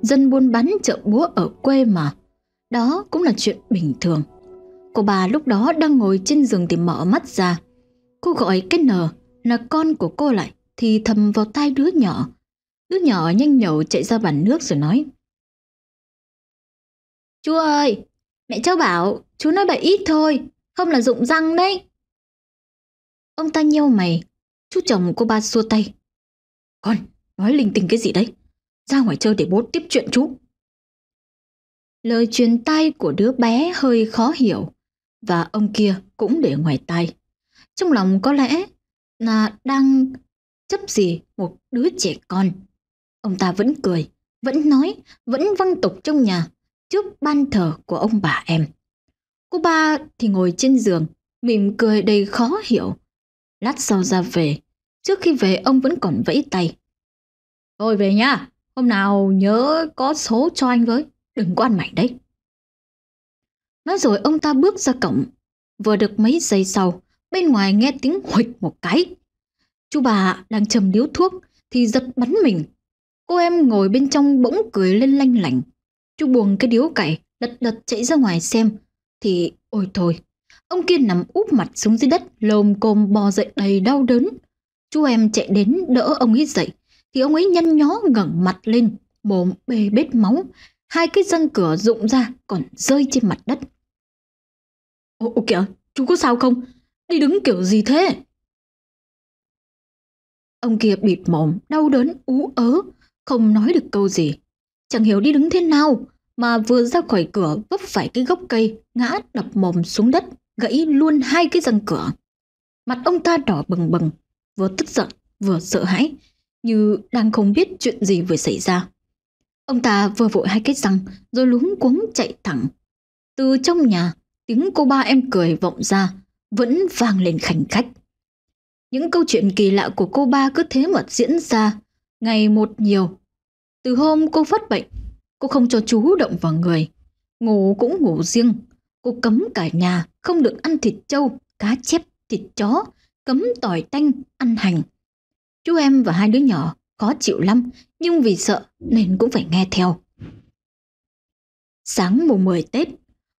dân buôn bán chợ búa ở quê mà. Đó cũng là chuyện bình thường. Cô bà lúc đó đang ngồi trên giường thì mở mắt ra. Cô gọi cái nờ là con của cô lại thì thầm vào tai đứa nhỏ. Đứa nhỏ nhanh nhậu chạy ra bàn nước rồi nói. Chú ơi, mẹ cháu bảo chú nói bậy ít thôi, không là dụng răng đấy. Ông ta nheo mày. Chú chồng cô ba xua tay. Con, nói linh tinh cái gì đấy? Ra ngoài chơi để bố tiếp chuyện chú. Lời truyền tai của đứa bé hơi khó hiểu. Và ông kia cũng để ngoài tai. Trong lòng có lẽ là đang chấp gì một đứa trẻ con. Ông ta vẫn cười, vẫn nói, vẫn văng tục trong nhà trước ban thờ của ông bà em. Cô ba thì ngồi trên giường, mỉm cười đầy khó hiểu Lát sau ra về, trước khi về ông vẫn còn vẫy tay. Thôi về nha, hôm nào nhớ có số cho anh với, đừng quan mày đấy. Nói rồi ông ta bước ra cổng, vừa được mấy giây sau, bên ngoài nghe tiếng huỵch một cái. Chú bà đang trầm điếu thuốc thì giật bắn mình. Cô em ngồi bên trong bỗng cười lên lanh lảnh. Chú buồn cái điếu cày, lật đật chạy ra ngoài xem thì ôi thôi Ông Kiên nằm úp mặt xuống dưới đất, lồm cồm bò dậy đầy đau đớn. Chú em chạy đến đỡ ông ấy dậy, thì ông ấy nhăn nhó ngẩng mặt lên, mồm bê bết máu, hai cái răng cửa rụng ra còn rơi trên mặt đất. Ô, kìa, chú có sao không? Đi đứng kiểu gì thế? Ông kia bịt mồm, đau đớn, ú ớ, không nói được câu gì. Chẳng hiểu đi đứng thế nào, mà vừa ra khỏi cửa vấp phải cái gốc cây, ngã đập mồm xuống đất gãy luôn hai cái răng cửa. Mặt ông ta đỏ bừng bừng, vừa tức giận, vừa sợ hãi, như đang không biết chuyện gì vừa xảy ra. Ông ta vừa vội hai cái răng, rồi luống cuống chạy thẳng. Từ trong nhà, tiếng cô ba em cười vọng ra, vẫn vang lên khảnh khách. Những câu chuyện kỳ lạ của cô ba cứ thế mà diễn ra, ngày một nhiều. Từ hôm cô phát bệnh, cô không cho chú động vào người. Ngủ cũng ngủ riêng, cô cấm cả nhà, không được ăn thịt trâu, cá chép, thịt chó, cấm tỏi tanh, ăn hành. Chú em và hai đứa nhỏ khó chịu lắm, nhưng vì sợ nên cũng phải nghe theo. Sáng mùng 10 Tết,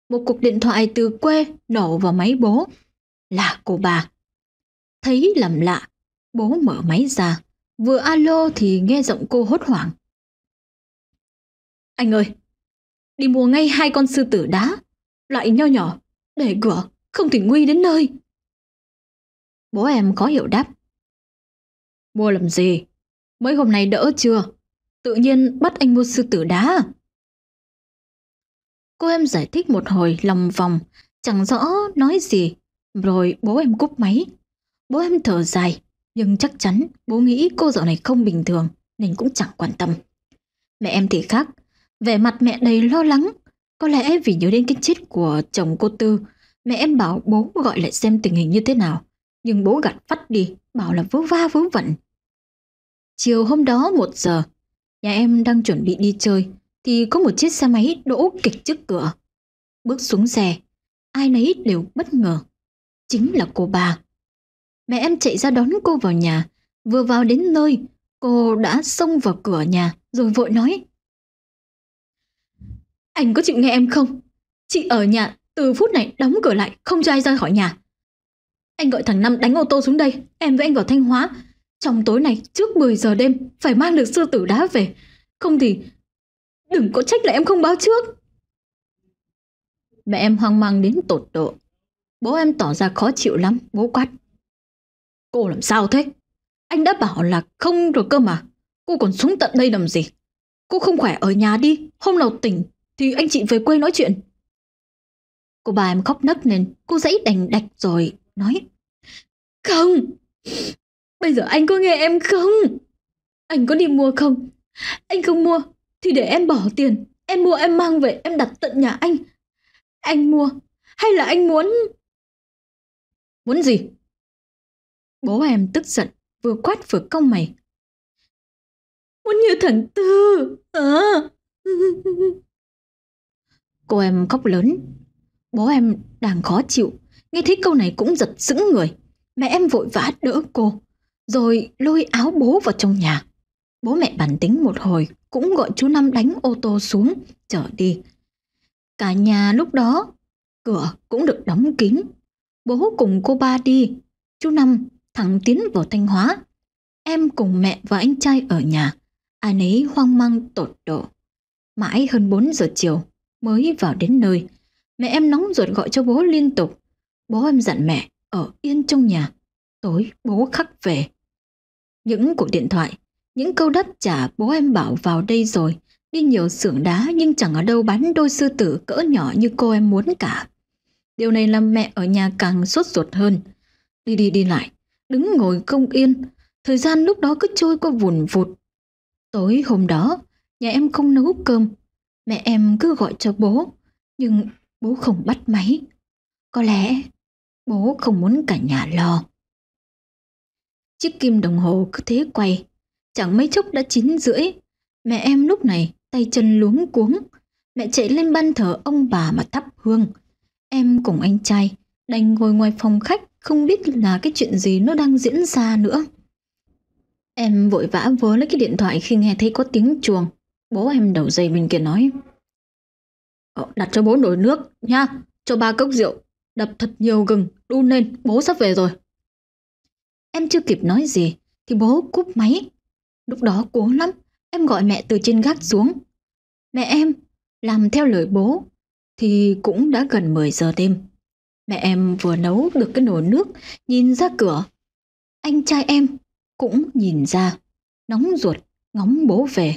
một cuộc điện thoại từ quê nổ vào máy bố là cô bà. Thấy làm lạ, bố mở máy ra. Vừa alo thì nghe giọng cô hốt hoảng. Anh ơi, đi mua ngay hai con sư tử đá, loại nho nhỏ, Đề gở, không thì nguy đến nơi. Bố em khó hiểu đáp. Mua làm gì? Mấy hôm nay đỡ chưa? Tự nhiên bắt anh mua sư tử đá Cô em giải thích một hồi lòng vòng, chẳng rõ nói gì. Rồi bố em cúp máy. Bố em thở dài, nhưng chắc chắn bố nghĩ cô dạo này không bình thường nên cũng chẳng quan tâm. Mẹ em thì khác, vẻ mặt mẹ đầy lo lắng, có lẽ vì nhớ đến cái chết của chồng cô Tư, mẹ em bảo bố gọi lại xem tình hình như thế nào. Nhưng bố gạt phát đi, bảo là vớ va vớ vẩn. Chiều hôm đó một giờ, nhà em đang chuẩn bị đi chơi, thì có một chiếc xe máy đỗ kịch trước cửa. Bước xuống xe, ai nấy đều bất ngờ. Chính là cô bà. Mẹ em chạy ra đón cô vào nhà, vừa vào đến nơi, cô đã xông vào cửa nhà rồi vội nói anh có chịu nghe em không? Chị ở nhà từ phút này đóng cửa lại, không cho ai ra khỏi nhà. Anh gọi thằng Năm đánh ô tô xuống đây, em với anh vào Thanh Hóa. Trong tối này trước 10 giờ đêm phải mang được sư tử đá về. Không thì đừng có trách là em không báo trước. Mẹ em hoang mang đến tột độ. Bố em tỏ ra khó chịu lắm, bố quát. Cô làm sao thế? Anh đã bảo là không rồi cơ mà. Cô còn xuống tận đây làm gì? Cô không khỏe ở nhà đi, hôm nào tỉnh thì anh chị về quê nói chuyện. Cô bà em khóc nấc nên cô dãy đành đạch rồi, nói. Không, bây giờ anh có nghe em không? Anh có đi mua không? Anh không mua, thì để em bỏ tiền. Em mua em mang về, em đặt tận nhà anh. Anh mua, hay là anh muốn... Muốn gì? Bố em tức giận, vừa quát vừa cong mày. Muốn như thằng Tư, à. Cô em khóc lớn. Bố em đang khó chịu, nghe thấy câu này cũng giật sững người. Mẹ em vội vã đỡ cô, rồi lôi áo bố vào trong nhà. Bố mẹ bản tính một hồi cũng gọi chú Năm đánh ô tô xuống, chở đi. Cả nhà lúc đó, cửa cũng được đóng kín. Bố cùng cô ba đi, chú Năm thẳng tiến vào Thanh Hóa. Em cùng mẹ và anh trai ở nhà, ai nấy hoang mang tột độ. Mãi hơn 4 giờ chiều, mới vào đến nơi. Mẹ em nóng ruột gọi cho bố liên tục. Bố em dặn mẹ ở yên trong nhà, tối bố khắc về. Những cuộc điện thoại, những câu đáp trả bố em bảo vào đây rồi, đi nhiều xưởng đá nhưng chẳng ở đâu bán đôi sư tử cỡ nhỏ như cô em muốn cả. Điều này làm mẹ ở nhà càng sốt ruột hơn. Đi đi đi lại, đứng ngồi không yên, thời gian lúc đó cứ trôi qua vùn vụt. Tối hôm đó, nhà em không nấu cơm, Mẹ em cứ gọi cho bố, nhưng bố không bắt máy. Có lẽ bố không muốn cả nhà lo. Chiếc kim đồng hồ cứ thế quay, chẳng mấy chốc đã chín rưỡi. Mẹ em lúc này tay chân luống cuống, mẹ chạy lên ban thờ ông bà mà thắp hương. Em cùng anh trai đành ngồi ngoài phòng khách không biết là cái chuyện gì nó đang diễn ra nữa. Em vội vã vớ lấy cái điện thoại khi nghe thấy có tiếng chuồng. Bố em đầu dây bên kia nói ờ, Đặt cho bố nồi nước nha Cho ba cốc rượu Đập thật nhiều gừng Đun lên bố sắp về rồi Em chưa kịp nói gì Thì bố cúp máy Lúc đó cố lắm Em gọi mẹ từ trên gác xuống Mẹ em làm theo lời bố Thì cũng đã gần 10 giờ đêm Mẹ em vừa nấu được cái nồi nước Nhìn ra cửa Anh trai em cũng nhìn ra Nóng ruột ngóng bố về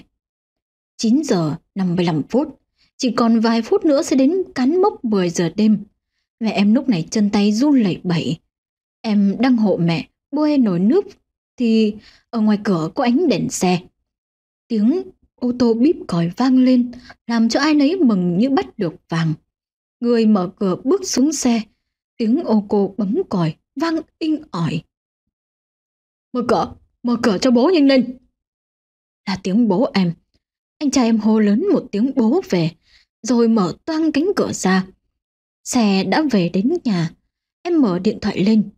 9 giờ 55 phút. Chỉ còn vài phút nữa sẽ đến cán mốc 10 giờ đêm. Mẹ em lúc này chân tay run lẩy bẩy. Em đang hộ mẹ bôi nổi nước thì ở ngoài cửa có ánh đèn xe. Tiếng ô tô bíp còi vang lên làm cho ai nấy mừng như bắt được vàng. Người mở cửa bước xuống xe, tiếng ô cô bấm còi vang inh ỏi. Mở cửa, mở cửa cho bố nhanh lên. Là tiếng bố em anh trai em hô lớn một tiếng bố về, rồi mở toang cánh cửa ra. Xe đã về đến nhà. Em mở điện thoại lên.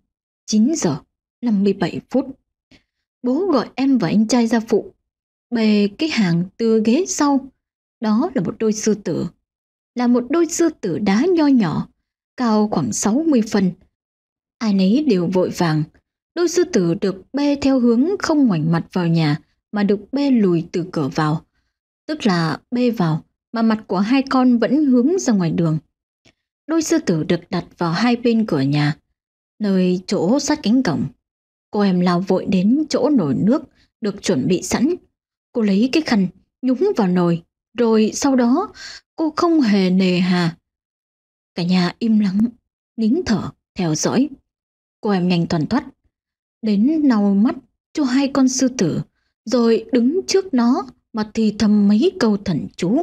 9 giờ 57 phút. Bố gọi em và anh trai ra phụ. Bề cái hàng từ ghế sau. Đó là một đôi sư tử. Là một đôi sư tử đá nho nhỏ, cao khoảng 60 phân. Ai nấy đều vội vàng. Đôi sư tử được bê theo hướng không ngoảnh mặt vào nhà mà được bê lùi từ cửa vào tức là bê vào, mà mặt của hai con vẫn hướng ra ngoài đường. Đôi sư tử được đặt vào hai bên cửa nhà, nơi chỗ sát cánh cổng. Cô em lao vội đến chỗ nồi nước được chuẩn bị sẵn. Cô lấy cái khăn nhúng vào nồi, rồi sau đó cô không hề nề hà. Cả nhà im lặng, nín thở, theo dõi. Cô em nhanh toàn thoát, đến lau mắt cho hai con sư tử, rồi đứng trước nó mà thì thầm mấy câu thần chú.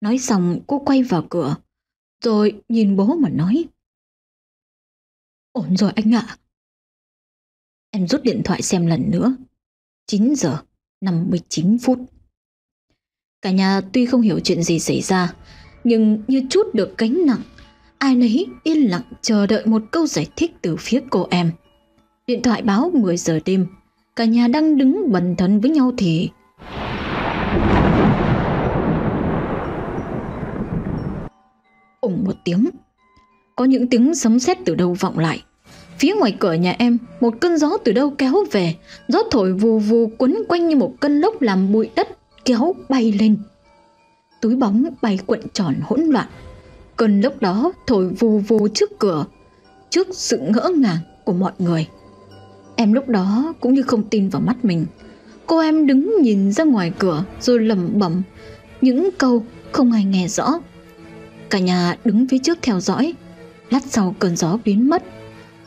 Nói xong cô quay vào cửa, rồi nhìn bố mà nói. Ổn rồi anh ạ. Em rút điện thoại xem lần nữa. 9 giờ 59 phút. Cả nhà tuy không hiểu chuyện gì xảy ra, nhưng như chút được cánh nặng, ai nấy yên lặng chờ đợi một câu giải thích từ phía cô em. Điện thoại báo 10 giờ đêm, cả nhà đang đứng bần thân với nhau thì ủng một tiếng. Có những tiếng sấm sét từ đâu vọng lại. Phía ngoài cửa nhà em, một cơn gió từ đâu kéo về, gió thổi vù vù quấn quanh như một cơn lốc làm bụi đất kéo bay lên. Túi bóng bay cuộn tròn hỗn loạn. Cơn lốc đó thổi vù vù trước cửa, trước sự ngỡ ngàng của mọi người. Em lúc đó cũng như không tin vào mắt mình. Cô em đứng nhìn ra ngoài cửa rồi lẩm bẩm những câu không ai nghe rõ. Cả nhà đứng phía trước theo dõi Lát sau cơn gió biến mất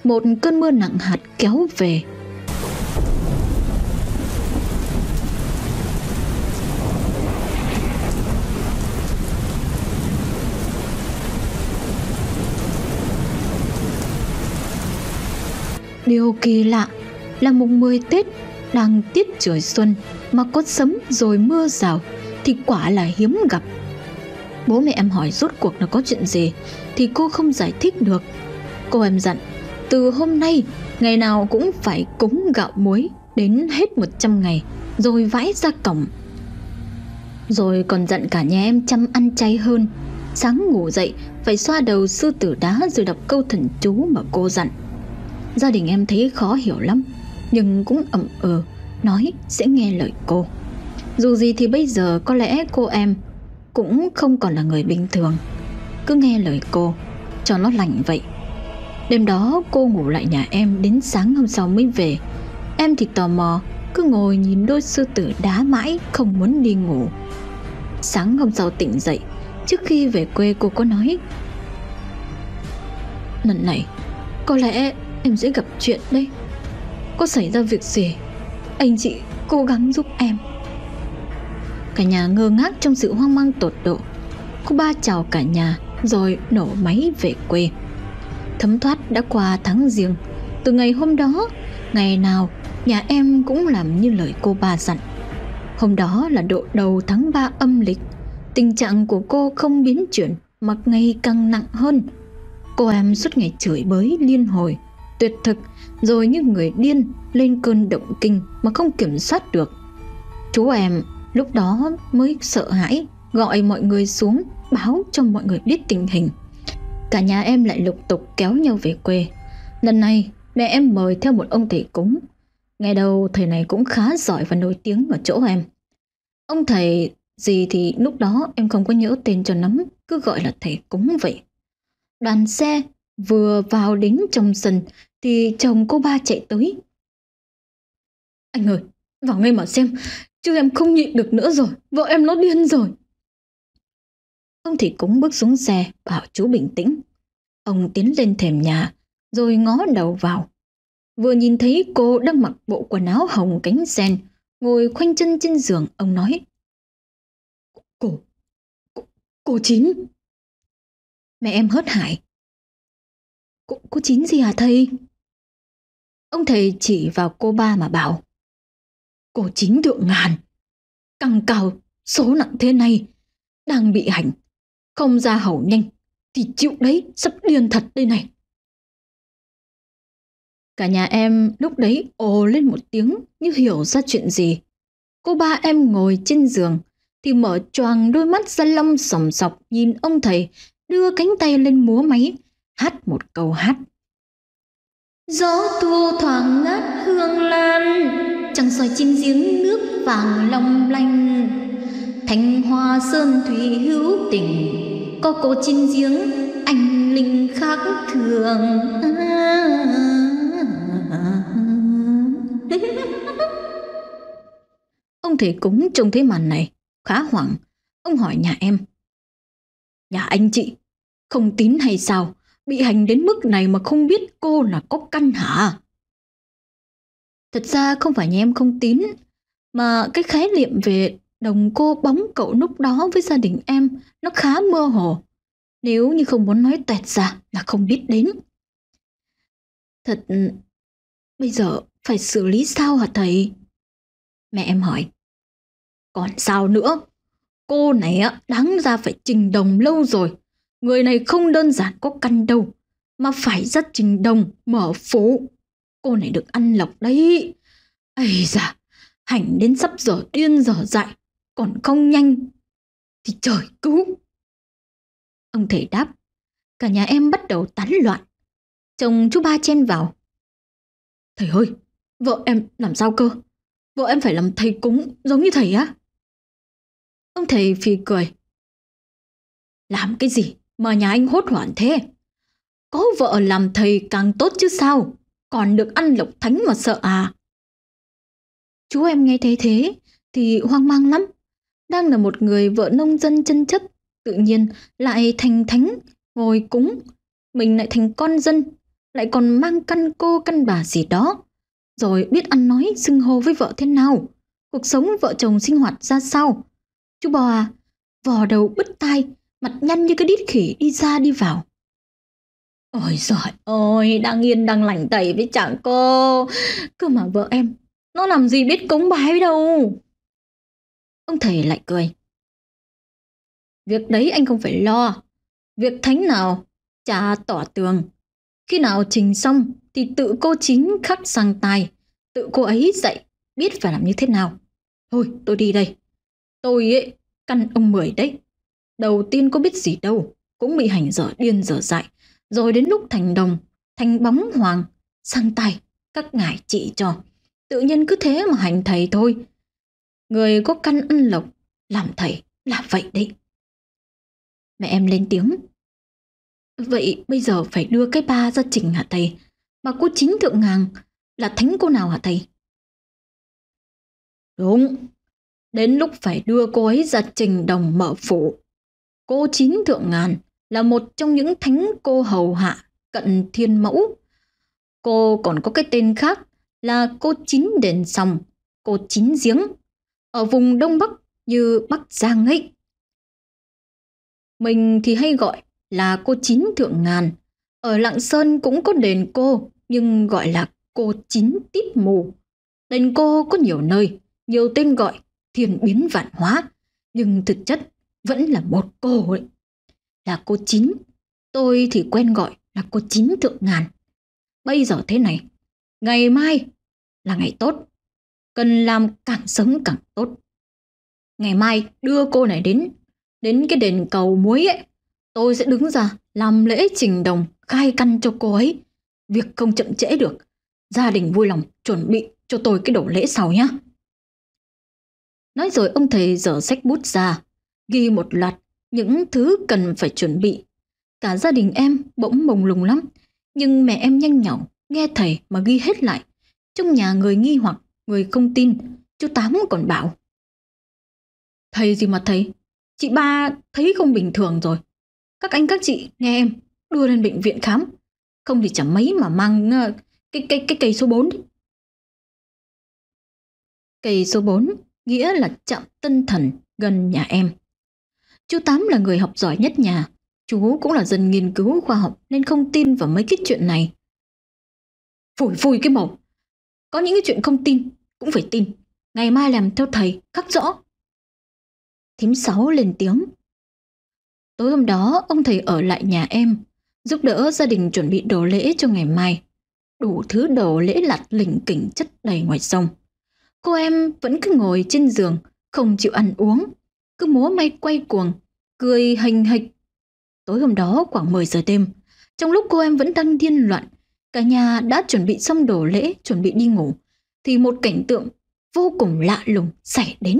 Một cơn mưa nặng hạt kéo về Điều kỳ lạ là mùng 10 Tết đang tiết trời xuân mà có sấm rồi mưa rào thì quả là hiếm gặp Bố mẹ em hỏi rốt cuộc là có chuyện gì Thì cô không giải thích được Cô em dặn Từ hôm nay Ngày nào cũng phải cúng gạo muối Đến hết 100 ngày Rồi vãi ra cổng Rồi còn dặn cả nhà em chăm ăn chay hơn Sáng ngủ dậy Phải xoa đầu sư tử đá Rồi đọc câu thần chú mà cô dặn Gia đình em thấy khó hiểu lắm Nhưng cũng ẩm ờ ừ, Nói sẽ nghe lời cô Dù gì thì bây giờ có lẽ cô em cũng không còn là người bình thường Cứ nghe lời cô Cho nó lành vậy Đêm đó cô ngủ lại nhà em Đến sáng hôm sau mới về Em thì tò mò Cứ ngồi nhìn đôi sư tử đá mãi Không muốn đi ngủ Sáng hôm sau tỉnh dậy Trước khi về quê cô có nói Lần này Có lẽ em sẽ gặp chuyện đấy Có xảy ra việc gì Anh chị cố gắng giúp em Cả nhà ngơ ngác trong sự hoang mang tột độ Cô ba chào cả nhà Rồi nổ máy về quê Thấm thoát đã qua tháng riêng Từ ngày hôm đó Ngày nào nhà em cũng làm như lời cô ba dặn Hôm đó là độ đầu tháng 3 âm lịch Tình trạng của cô không biến chuyển Mà ngày càng nặng hơn Cô em suốt ngày chửi bới liên hồi Tuyệt thực Rồi như người điên Lên cơn động kinh Mà không kiểm soát được Chú em Lúc đó mới sợ hãi, gọi mọi người xuống, báo cho mọi người biết tình hình. Cả nhà em lại lục tục kéo nhau về quê. Lần này, mẹ em mời theo một ông thầy cúng. Ngày đầu thầy này cũng khá giỏi và nổi tiếng ở chỗ em. Ông thầy gì thì lúc đó em không có nhớ tên cho lắm, cứ gọi là thầy cúng vậy. Đoàn xe vừa vào đến trong sân thì chồng cô ba chạy tới. Anh ơi, vào ngay mà xem, chứ em không nhịn được nữa rồi, vợ em nó điên rồi. Ông thì cũng bước xuống xe, bảo chú bình tĩnh. Ông tiến lên thềm nhà, rồi ngó đầu vào. Vừa nhìn thấy cô đang mặc bộ quần áo hồng cánh sen, ngồi khoanh chân trên giường, ông nói. Cô, cô, cô Chín. Mẹ em hớt hải. Cô, cô Chín gì hả thầy? Ông thầy chỉ vào cô ba mà bảo. Cô chính thượng ngàn Căng cao số nặng thế này Đang bị hành Không ra hầu nhanh Thì chịu đấy sắp điên thật đây này Cả nhà em lúc đấy ồ lên một tiếng như hiểu ra chuyện gì. Cô ba em ngồi trên giường thì mở choàng đôi mắt ra lông sòng sọc nhìn ông thầy đưa cánh tay lên múa máy hát một câu hát. Gió thu thoảng ngát hương lan trăng soi trên giếng nước vàng long lanh Thanh hoa sơn thủy hữu tình Có cô trên giếng anh linh khác thường Ông thầy cúng trông thấy màn này Khá hoảng Ông hỏi nhà em Nhà anh chị Không tín hay sao Bị hành đến mức này mà không biết cô là có căn hả Thật ra không phải nhà em không tín, mà cái khái niệm về đồng cô bóng cậu lúc đó với gia đình em nó khá mơ hồ. Nếu như không muốn nói tẹt ra là không biết đến. Thật, ừ, bây giờ phải xử lý sao hả thầy? Mẹ em hỏi. Còn sao nữa? Cô này á đáng ra phải trình đồng lâu rồi. Người này không đơn giản có căn đâu, mà phải rất trình đồng, mở phố, cô này được ăn lọc đấy. Ây da, hành đến sắp giờ điên giờ dại, còn không nhanh. Thì trời cứu. Ông thầy đáp, cả nhà em bắt đầu tán loạn. Chồng chú ba chen vào. Thầy ơi, vợ em làm sao cơ? Vợ em phải làm thầy cúng giống như thầy á. Ông thầy phì cười. Làm cái gì mà nhà anh hốt hoảng thế? Có vợ làm thầy càng tốt chứ sao? còn được ăn lộc thánh mà sợ à? Chú em nghe thấy thế thì hoang mang lắm. Đang là một người vợ nông dân chân chất, tự nhiên lại thành thánh, ngồi cúng. Mình lại thành con dân, lại còn mang căn cô căn bà gì đó. Rồi biết ăn nói xưng hô với vợ thế nào, cuộc sống vợ chồng sinh hoạt ra sao. Chú bò à, vò đầu bứt tai, mặt nhăn như cái đít khỉ đi ra đi vào. Ôi giời ơi, đang yên đang lành tẩy với chàng cô. Cơ mà vợ em, nó làm gì biết cúng bái đâu. Ông thầy lại cười. Việc đấy anh không phải lo. Việc thánh nào, cha tỏ tường. Khi nào trình xong thì tự cô chính khắc sang tài. Tự cô ấy dạy biết phải làm như thế nào. Thôi tôi đi đây. Tôi ấy, căn ông mười đấy. Đầu tiên có biết gì đâu, cũng bị hành dở điên dở dại rồi đến lúc thành đồng, thành bóng hoàng, sang tay, các ngài chỉ cho. Tự nhiên cứ thế mà hành thầy thôi. Người có căn ân lộc, làm thầy, là vậy đấy. Mẹ em lên tiếng. Vậy bây giờ phải đưa cái ba ra trình hả thầy? mà cô chính thượng ngàng là thánh cô nào hả thầy? Đúng, đến lúc phải đưa cô ấy ra trình đồng mở phủ. Cô chín thượng ngàn là một trong những thánh cô hầu hạ cận thiên mẫu. Cô còn có cái tên khác là cô chín đền sòng, cô chín giếng, ở vùng Đông Bắc như Bắc Giang ấy. Mình thì hay gọi là cô chín thượng ngàn, ở Lạng Sơn cũng có đền cô nhưng gọi là cô chín tiếp mù. Đền cô có nhiều nơi, nhiều tên gọi, thiên biến vạn hóa, nhưng thực chất vẫn là một cô ấy là cô Chín. Tôi thì quen gọi là cô Chín Thượng Ngàn. Bây giờ thế này, ngày mai là ngày tốt. Cần làm càng sớm càng tốt. Ngày mai đưa cô này đến, đến cái đền cầu muối ấy. Tôi sẽ đứng ra làm lễ trình đồng khai căn cho cô ấy. Việc không chậm trễ được. Gia đình vui lòng chuẩn bị cho tôi cái đổ lễ sau nhé. Nói rồi ông thầy dở sách bút ra, ghi một loạt những thứ cần phải chuẩn bị. Cả gia đình em bỗng mông lùng lắm, nhưng mẹ em nhanh nhỏ, nghe thầy mà ghi hết lại. Trong nhà người nghi hoặc, người không tin, chú Tám còn bảo. Thầy gì mà thầy, chị ba thấy không bình thường rồi. Các anh các chị nghe em, đưa lên bệnh viện khám. Không thì chẳng mấy mà mang uh, cái cái cái cây số 4 đấy. Cây số 4 nghĩa là chậm tân thần gần nhà em. Chú Tám là người học giỏi nhất nhà. Chú cũng là dân nghiên cứu khoa học nên không tin vào mấy cái chuyện này. Phủi phủi cái mộc. Có những cái chuyện không tin, cũng phải tin. Ngày mai làm theo thầy, khắc rõ. Thím Sáu lên tiếng. Tối hôm đó, ông thầy ở lại nhà em, giúp đỡ gia đình chuẩn bị đồ lễ cho ngày mai. Đủ thứ đồ lễ lặt lỉnh kỉnh chất đầy ngoài sông. Cô em vẫn cứ ngồi trên giường, không chịu ăn uống, cứ múa may quay cuồng, cười hình hịch. Tối hôm đó khoảng 10 giờ đêm, trong lúc cô em vẫn đang điên loạn, cả nhà đã chuẩn bị xong đồ lễ, chuẩn bị đi ngủ, thì một cảnh tượng vô cùng lạ lùng xảy đến.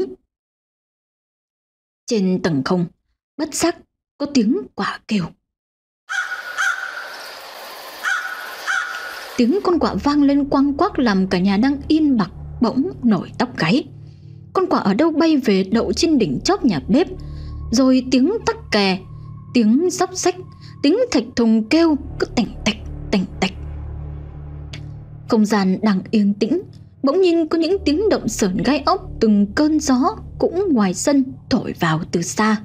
Trên tầng không, bất giác có tiếng quả kêu. Tiếng con quạ vang lên quang quắc làm cả nhà đang yên mặc bỗng nổi tóc gáy con quả ở đâu bay về đậu trên đỉnh chóp nhà bếp rồi tiếng tắc kè tiếng dóc sách tiếng thạch thùng kêu cứ tảnh tạch tảnh tạch không gian đang yên tĩnh bỗng nhiên có những tiếng động sởn gai ốc từng cơn gió cũng ngoài sân thổi vào từ xa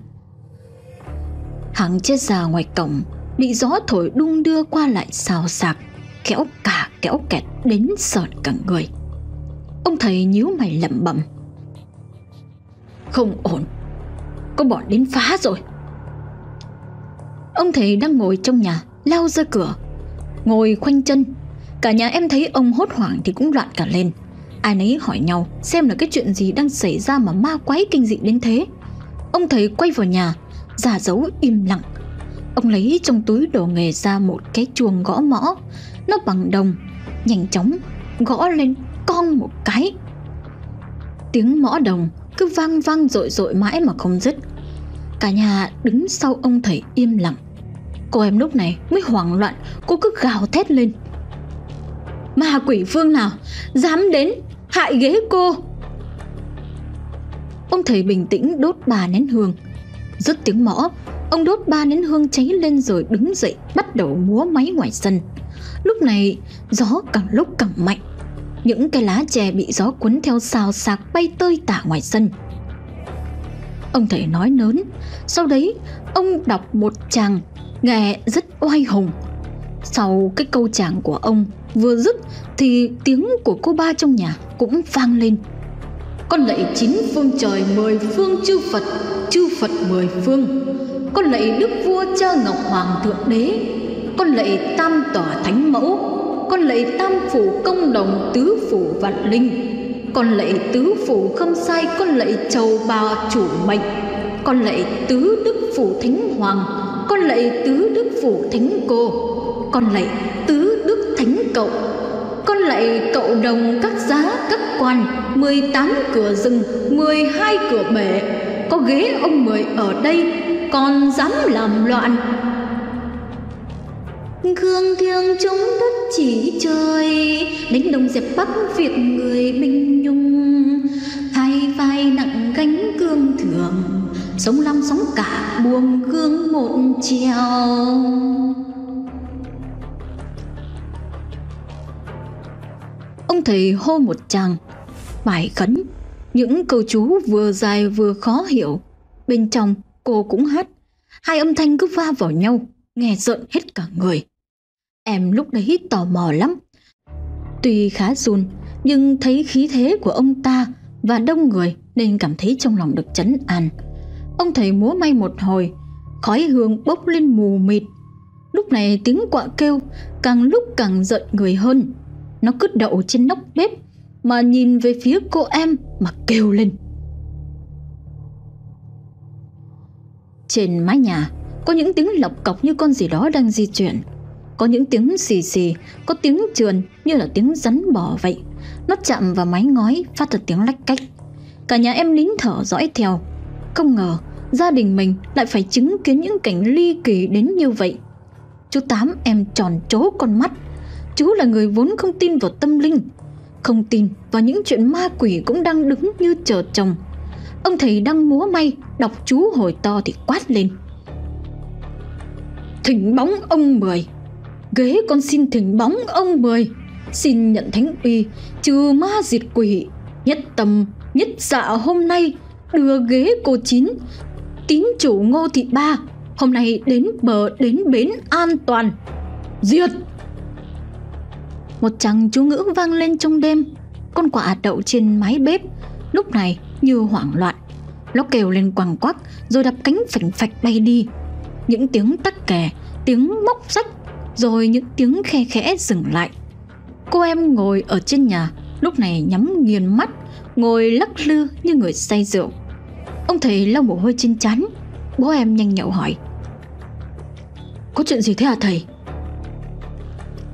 hàng chết già ngoài cổng bị gió thổi đung đưa qua lại xào xạc kéo cả kéo kẹt đến sợn cả người ông thầy nhíu mày lẩm bẩm không ổn Có bọn đến phá rồi Ông thầy đang ngồi trong nhà Lao ra cửa Ngồi khoanh chân Cả nhà em thấy ông hốt hoảng thì cũng loạn cả lên Ai nấy hỏi nhau xem là cái chuyện gì đang xảy ra mà ma quái kinh dị đến thế Ông thầy quay vào nhà Giả dấu im lặng Ông lấy trong túi đồ nghề ra một cái chuông gõ mõ Nó bằng đồng Nhanh chóng gõ lên con một cái Tiếng mõ đồng cứ vang vang dội dội mãi mà không dứt. Cả nhà đứng sau ông thầy im lặng. Cô em lúc này mới hoảng loạn, cô cứ gào thét lên. Ma quỷ phương nào dám đến hại ghế cô? Ông thầy bình tĩnh đốt ba nén hương, rứt tiếng mõ, ông đốt ba nén hương cháy lên rồi đứng dậy bắt đầu múa máy ngoài sân. Lúc này gió càng lúc càng mạnh những cái lá chè bị gió cuốn theo xào sạc bay tơi tả ngoài sân. Ông thầy nói lớn, sau đấy ông đọc một chàng nghe rất oai hùng. Sau cái câu chàng của ông vừa dứt thì tiếng của cô ba trong nhà cũng vang lên. Con lạy chín phương trời mười phương chư Phật, chư Phật mười phương. Con lạy đức vua cha ngọc hoàng thượng đế. Con lạy tam tòa thánh mẫu, con lạy tam phủ công đồng tứ phủ vạn linh con lạy tứ phủ khâm sai con lạy chầu bà chủ mệnh con lạy tứ đức phủ thánh hoàng con lạy tứ đức phủ thánh cô con lạy tứ đức thánh cậu con lạy cậu đồng các giá các quan mười tám cửa rừng mười hai cửa bể có ghế ông mười ở đây còn dám làm loạn gương thiêng chúng đất chỉ trời đánh đồng dẹp bắc việt người minh nhung hai vai nặng gánh cương thường sống long sống cả buông cương một trèo ông thầy hô một chàng bài khấn những câu chú vừa dài vừa khó hiểu bên trong cô cũng hát hai âm thanh cứ va vào nhau nghe giận hết cả người Em lúc đấy tò mò lắm. Tuy khá run, nhưng thấy khí thế của ông ta và đông người nên cảm thấy trong lòng được chấn an. Ông thầy múa may một hồi, khói hương bốc lên mù mịt. Lúc này tiếng quạ kêu càng lúc càng giận người hơn. Nó cứ đậu trên nóc bếp mà nhìn về phía cô em mà kêu lên. Trên mái nhà có những tiếng lọc cọc như con gì đó đang di chuyển – có những tiếng xì xì, có tiếng trườn như là tiếng rắn bò vậy. Nó chạm vào mái ngói phát ra tiếng lách cách. Cả nhà em nín thở dõi theo. Không ngờ, gia đình mình lại phải chứng kiến những cảnh ly kỳ đến như vậy. Chú Tám em tròn trố con mắt. Chú là người vốn không tin vào tâm linh, không tin vào những chuyện ma quỷ cũng đang đứng như chờ chồng. Ông thầy đang múa may, đọc chú hồi to thì quát lên. Thỉnh bóng ông Mười, ghế con xin thỉnh bóng ông mười xin nhận thánh uy trừ ma diệt quỷ nhất tâm nhất dạ hôm nay đưa ghế cô chín tín chủ ngô thị ba hôm nay đến bờ đến bến an toàn diệt một tràng chú ngữ vang lên trong đêm con quả đậu trên mái bếp lúc này như hoảng loạn nó kêu lên quằng quắc rồi đập cánh phành phạch bay đi những tiếng tắc kè tiếng móc sách rồi những tiếng khe khẽ dừng lại. Cô em ngồi ở trên nhà, lúc này nhắm nghiền mắt, ngồi lắc lư như người say rượu. Ông thầy lau mồ hôi trên chán, bố em nhanh nhậu hỏi. Có chuyện gì thế hả thầy?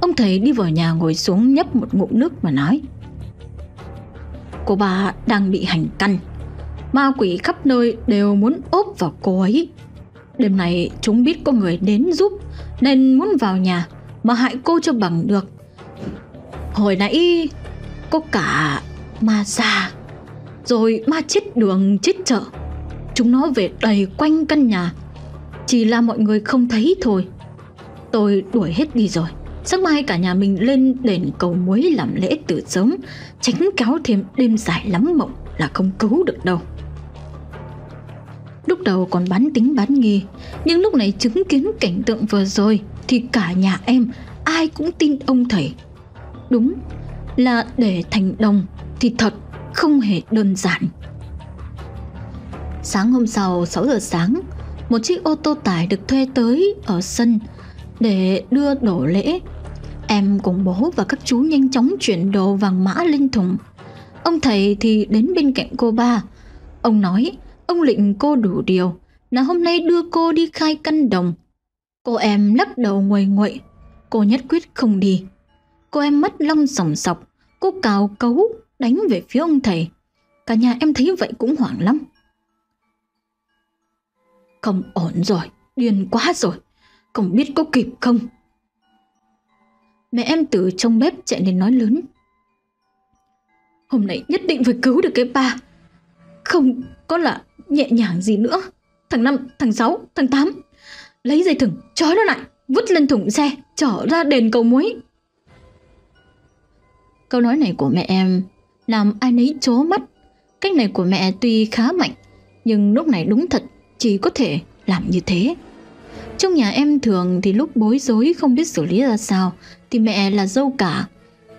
Ông thầy đi vào nhà ngồi xuống nhấp một ngụm nước mà nói. Cô bà đang bị hành căn, ma quỷ khắp nơi đều muốn ốp vào cô ấy Đêm này chúng biết có người đến giúp Nên muốn vào nhà Mà hại cô cho bằng được Hồi nãy Có cả ma già Rồi ma chết đường chết chợ Chúng nó về đầy quanh căn nhà Chỉ là mọi người không thấy thôi Tôi đuổi hết đi rồi Sáng mai cả nhà mình lên đền cầu muối làm lễ tử sớm Tránh kéo thêm đêm dài lắm mộng là không cứu được đâu Lúc đầu còn bán tính bán nghi Nhưng lúc này chứng kiến cảnh tượng vừa rồi Thì cả nhà em ai cũng tin ông thầy Đúng là để thành đồng thì thật không hề đơn giản Sáng hôm sau 6 giờ sáng Một chiếc ô tô tải được thuê tới ở sân Để đưa đổ lễ Em cùng bố và các chú nhanh chóng chuyển đồ vàng mã lên thùng Ông thầy thì đến bên cạnh cô ba Ông nói ông lịnh cô đủ điều là hôm nay đưa cô đi khai căn đồng. Cô em lắc đầu nguầy nguậy, cô nhất quyết không đi. Cô em mất long sòng sọc, cô cào cấu, đánh về phía ông thầy. Cả nhà em thấy vậy cũng hoảng lắm. Không ổn rồi, điên quá rồi, không biết có kịp không. Mẹ em từ trong bếp chạy lên nói lớn. Hôm nay nhất định phải cứu được cái ba. Không có là nhẹ nhàng gì nữa. Thằng năm, thằng sáu, thằng tám lấy dây thừng, trói nó lại, vứt lên thùng xe, trở ra đền cầu muối. Câu nói này của mẹ em làm ai nấy chố mắt. Cách này của mẹ tuy khá mạnh, nhưng lúc này đúng thật chỉ có thể làm như thế. Trong nhà em thường thì lúc bối rối không biết xử lý ra sao thì mẹ là dâu cả.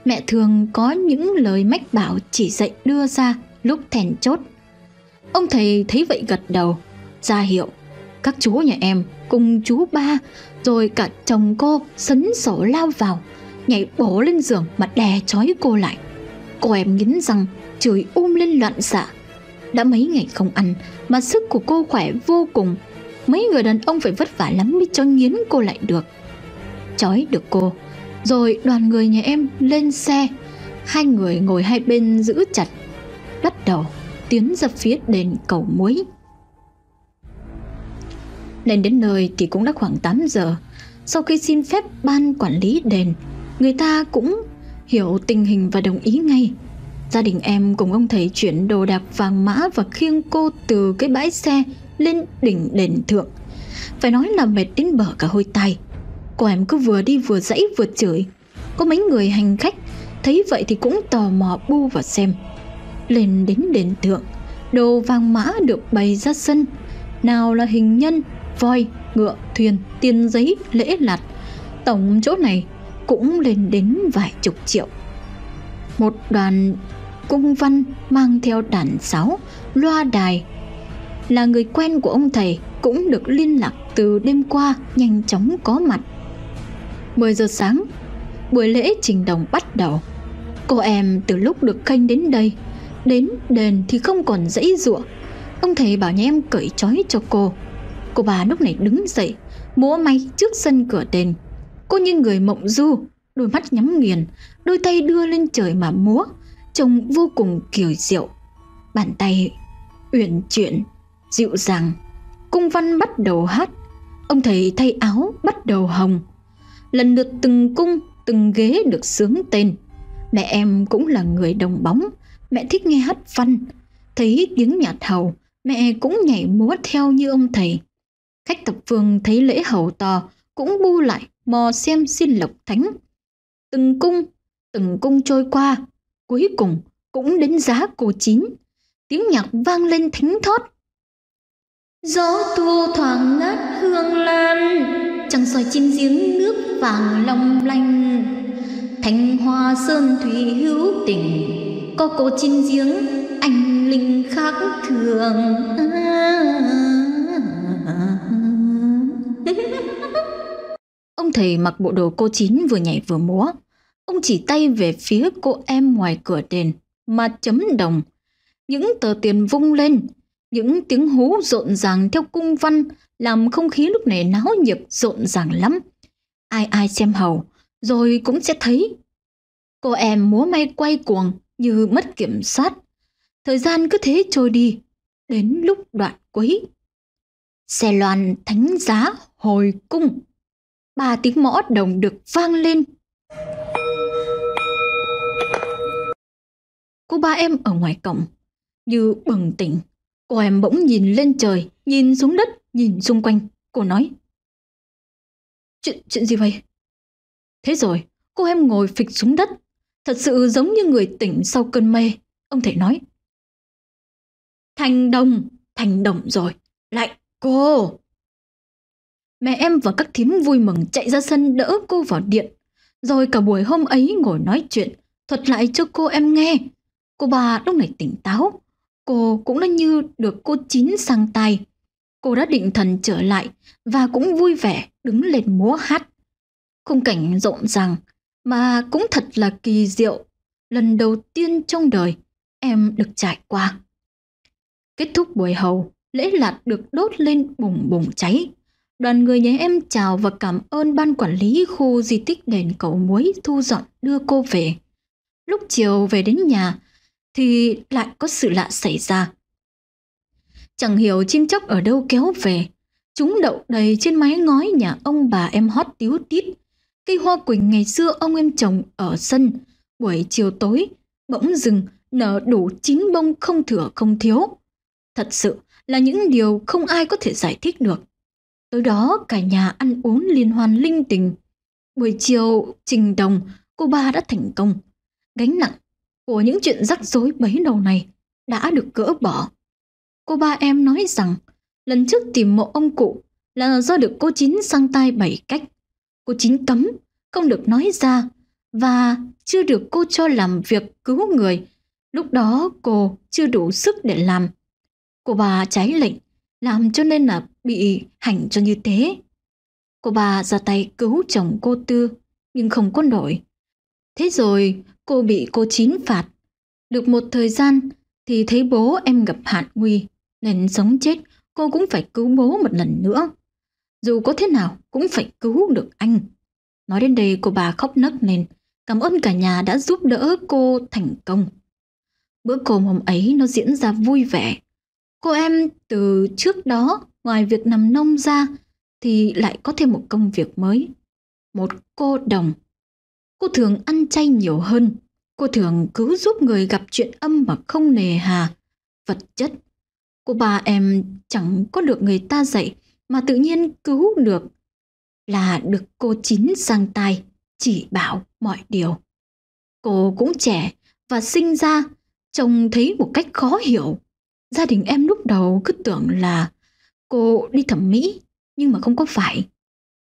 Mẹ thường có những lời mách bảo chỉ dạy đưa ra lúc thèn chốt Ông thầy thấy vậy gật đầu, ra hiệu. Các chú nhà em cùng chú ba, rồi cả chồng cô sấn sổ lao vào, nhảy bổ lên giường mà đè trói cô lại. Cô em nghiến răng, chửi um lên loạn xạ. Đã mấy ngày không ăn mà sức của cô khỏe vô cùng. Mấy người đàn ông phải vất vả lắm mới cho nghiến cô lại được. Trói được cô, rồi đoàn người nhà em lên xe. Hai người ngồi hai bên giữ chặt. Bắt đầu tiến ra phía đền cầu muối. Lên đến nơi thì cũng đã khoảng 8 giờ. Sau khi xin phép ban quản lý đền, người ta cũng hiểu tình hình và đồng ý ngay. Gia đình em cùng ông thầy chuyển đồ đạc vàng mã và khiêng cô từ cái bãi xe lên đỉnh đền thượng. Phải nói là mệt đến bở cả hôi tai. Cô em cứ vừa đi vừa dãy vừa chửi. Có mấy người hành khách thấy vậy thì cũng tò mò bu vào xem lên đến đền tượng đồ vàng mã được bày ra sân nào là hình nhân voi ngựa thuyền tiền giấy lễ lặt tổng chỗ này cũng lên đến vài chục triệu một đoàn cung văn mang theo đàn sáo loa đài là người quen của ông thầy cũng được liên lạc từ đêm qua nhanh chóng có mặt 10 giờ sáng buổi lễ trình đồng bắt đầu cô em từ lúc được khanh đến đây Đến đền thì không còn dãy rủa Ông thầy bảo nhà em cởi trói cho cô Cô bà lúc này đứng dậy Múa may trước sân cửa đền Cô như người mộng du Đôi mắt nhắm nghiền Đôi tay đưa lên trời mà múa Trông vô cùng kiều diệu Bàn tay uyển chuyển Dịu dàng Cung văn bắt đầu hát Ông thầy thay áo bắt đầu hồng Lần lượt từng cung Từng ghế được sướng tên Mẹ em cũng là người đồng bóng mẹ thích nghe hát văn. Thấy tiếng nhạc hầu, mẹ cũng nhảy múa theo như ông thầy. Khách tập phương thấy lễ hầu to, cũng bu lại mò xem xin lộc thánh. Từng cung, từng cung trôi qua, cuối cùng cũng đến giá cô chín. Tiếng nhạc vang lên thánh thót. Gió thu thoảng ngát hương lan, chẳng soi chim giếng nước vàng long lanh. Thành hoa sơn thủy hữu tình, có cô chín giếng anh linh khác thường ông thầy mặc bộ đồ cô chín vừa nhảy vừa múa ông chỉ tay về phía cô em ngoài cửa đền mà chấm đồng những tờ tiền vung lên những tiếng hú rộn ràng theo cung văn làm không khí lúc này náo nhiệt rộn ràng lắm ai ai xem hầu rồi cũng sẽ thấy cô em múa may quay cuồng như mất kiểm soát. Thời gian cứ thế trôi đi, đến lúc đoạn quấy. Xe loan thánh giá hồi cung. Ba tiếng mõ đồng được vang lên. Cô ba em ở ngoài cổng, như bừng tỉnh. Cô em bỗng nhìn lên trời, nhìn xuống đất, nhìn xung quanh. Cô nói. Chuyện, chuyện gì vậy? Thế rồi, cô em ngồi phịch xuống đất, Thật sự giống như người tỉnh sau cơn mê, ông thể nói. Thành đồng, thành đồng rồi, lạnh cô. Mẹ em và các thím vui mừng chạy ra sân đỡ cô vào điện. Rồi cả buổi hôm ấy ngồi nói chuyện, thuật lại cho cô em nghe. Cô bà lúc này tỉnh táo, cô cũng đã như được cô chín sang tay. Cô đã định thần trở lại và cũng vui vẻ đứng lên múa hát. Khung cảnh rộn ràng, mà cũng thật là kỳ diệu, lần đầu tiên trong đời em được trải qua. Kết thúc buổi hầu, lễ lạt được đốt lên bùng bùng cháy. Đoàn người nhà em chào và cảm ơn ban quản lý khu di tích đền cầu muối thu dọn đưa cô về. Lúc chiều về đến nhà thì lại có sự lạ xảy ra. Chẳng hiểu chim chóc ở đâu kéo về, chúng đậu đầy trên mái ngói nhà ông bà em hót tíu tít Cây hoa quỳnh ngày xưa ông em trồng ở sân, buổi chiều tối, bỗng dừng nở đủ chín bông không thừa không thiếu. Thật sự là những điều không ai có thể giải thích được. Tối đó cả nhà ăn uống liên hoan linh tình. Buổi chiều, Trình Đồng, cô ba đã thành công. Gánh nặng của những chuyện rắc rối bấy đầu này đã được gỡ bỏ. Cô ba em nói rằng lần trước tìm mộ ông cụ là do được cô chín sang tay bảy cách cô chính cấm, không được nói ra và chưa được cô cho làm việc cứu người. Lúc đó cô chưa đủ sức để làm. Cô bà trái lệnh, làm cho nên là bị hành cho như thế. Cô bà ra tay cứu chồng cô Tư, nhưng không có nổi. Thế rồi cô bị cô Chín phạt. Được một thời gian thì thấy bố em gặp hạn nguy, nên sống chết cô cũng phải cứu bố một lần nữa. Dù có thế nào cũng phải cứu được anh. Nói đến đây cô bà khóc nấc lên. Cảm ơn cả nhà đã giúp đỡ cô thành công. Bữa cơm hôm ấy nó diễn ra vui vẻ. Cô em từ trước đó ngoài việc nằm nông ra thì lại có thêm một công việc mới. Một cô đồng. Cô thường ăn chay nhiều hơn. Cô thường cứu giúp người gặp chuyện âm mà không nề hà. Vật chất. Cô bà em chẳng có được người ta dạy mà tự nhiên cứu được là được cô chín sang tay chỉ bảo mọi điều. Cô cũng trẻ và sinh ra trông thấy một cách khó hiểu. Gia đình em lúc đầu cứ tưởng là cô đi thẩm mỹ nhưng mà không có phải.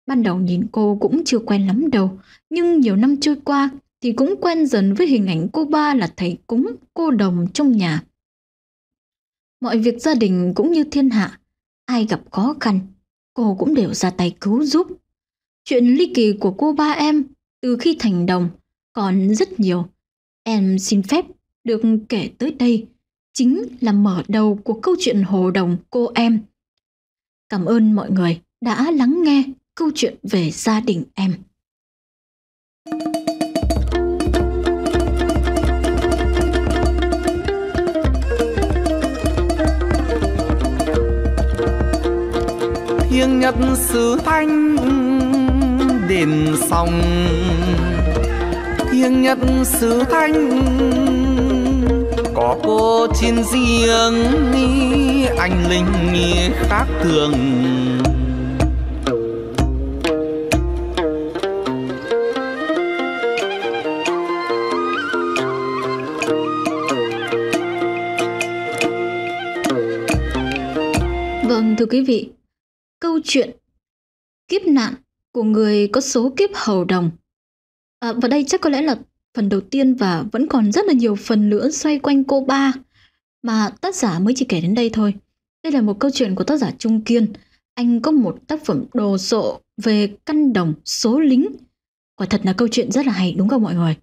Ban đầu nhìn cô cũng chưa quen lắm đâu, nhưng nhiều năm trôi qua thì cũng quen dần với hình ảnh cô ba là thầy cúng, cô đồng trong nhà. Mọi việc gia đình cũng như thiên hạ, ai gặp khó khăn cô cũng đều ra tay cứu giúp. Chuyện ly kỳ của cô ba em từ khi thành đồng còn rất nhiều. Em xin phép được kể tới đây chính là mở đầu của câu chuyện hồ đồng cô em. Cảm ơn mọi người đã lắng nghe câu chuyện về gia đình em. Thank you. thiêng nhật sứ thanh đền sòng thiêng nhật sứ thanh có cô trên riêng anh linh khác thường Vâng, thưa quý vị, chuyện kiếp nạn của người có số kiếp hầu đồng. À, và đây chắc có lẽ là phần đầu tiên và vẫn còn rất là nhiều phần nữa xoay quanh cô ba mà tác giả mới chỉ kể đến đây thôi. Đây là một câu chuyện của tác giả Trung Kiên. Anh có một tác phẩm đồ sộ về căn đồng số lính. Quả thật là câu chuyện rất là hay đúng không mọi người?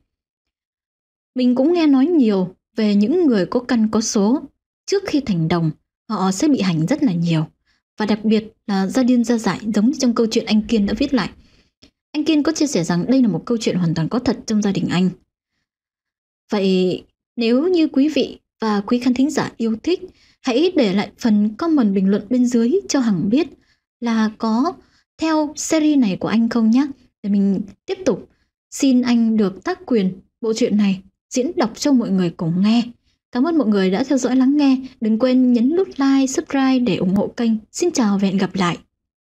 Mình cũng nghe nói nhiều về những người có căn có số. Trước khi thành đồng, họ sẽ bị hành rất là nhiều và đặc biệt là ra điên ra giải giống trong câu chuyện anh Kiên đã viết lại. Anh Kiên có chia sẻ rằng đây là một câu chuyện hoàn toàn có thật trong gia đình anh. Vậy nếu như quý vị và quý khán thính giả yêu thích, hãy để lại phần comment bình luận bên dưới cho Hằng biết là có theo series này của anh không nhé. Để mình tiếp tục xin anh được tác quyền bộ truyện này diễn đọc cho mọi người cùng nghe. Cảm ơn mọi người đã theo dõi lắng nghe. Đừng quên nhấn nút like, subscribe để ủng hộ kênh. Xin chào và hẹn gặp lại.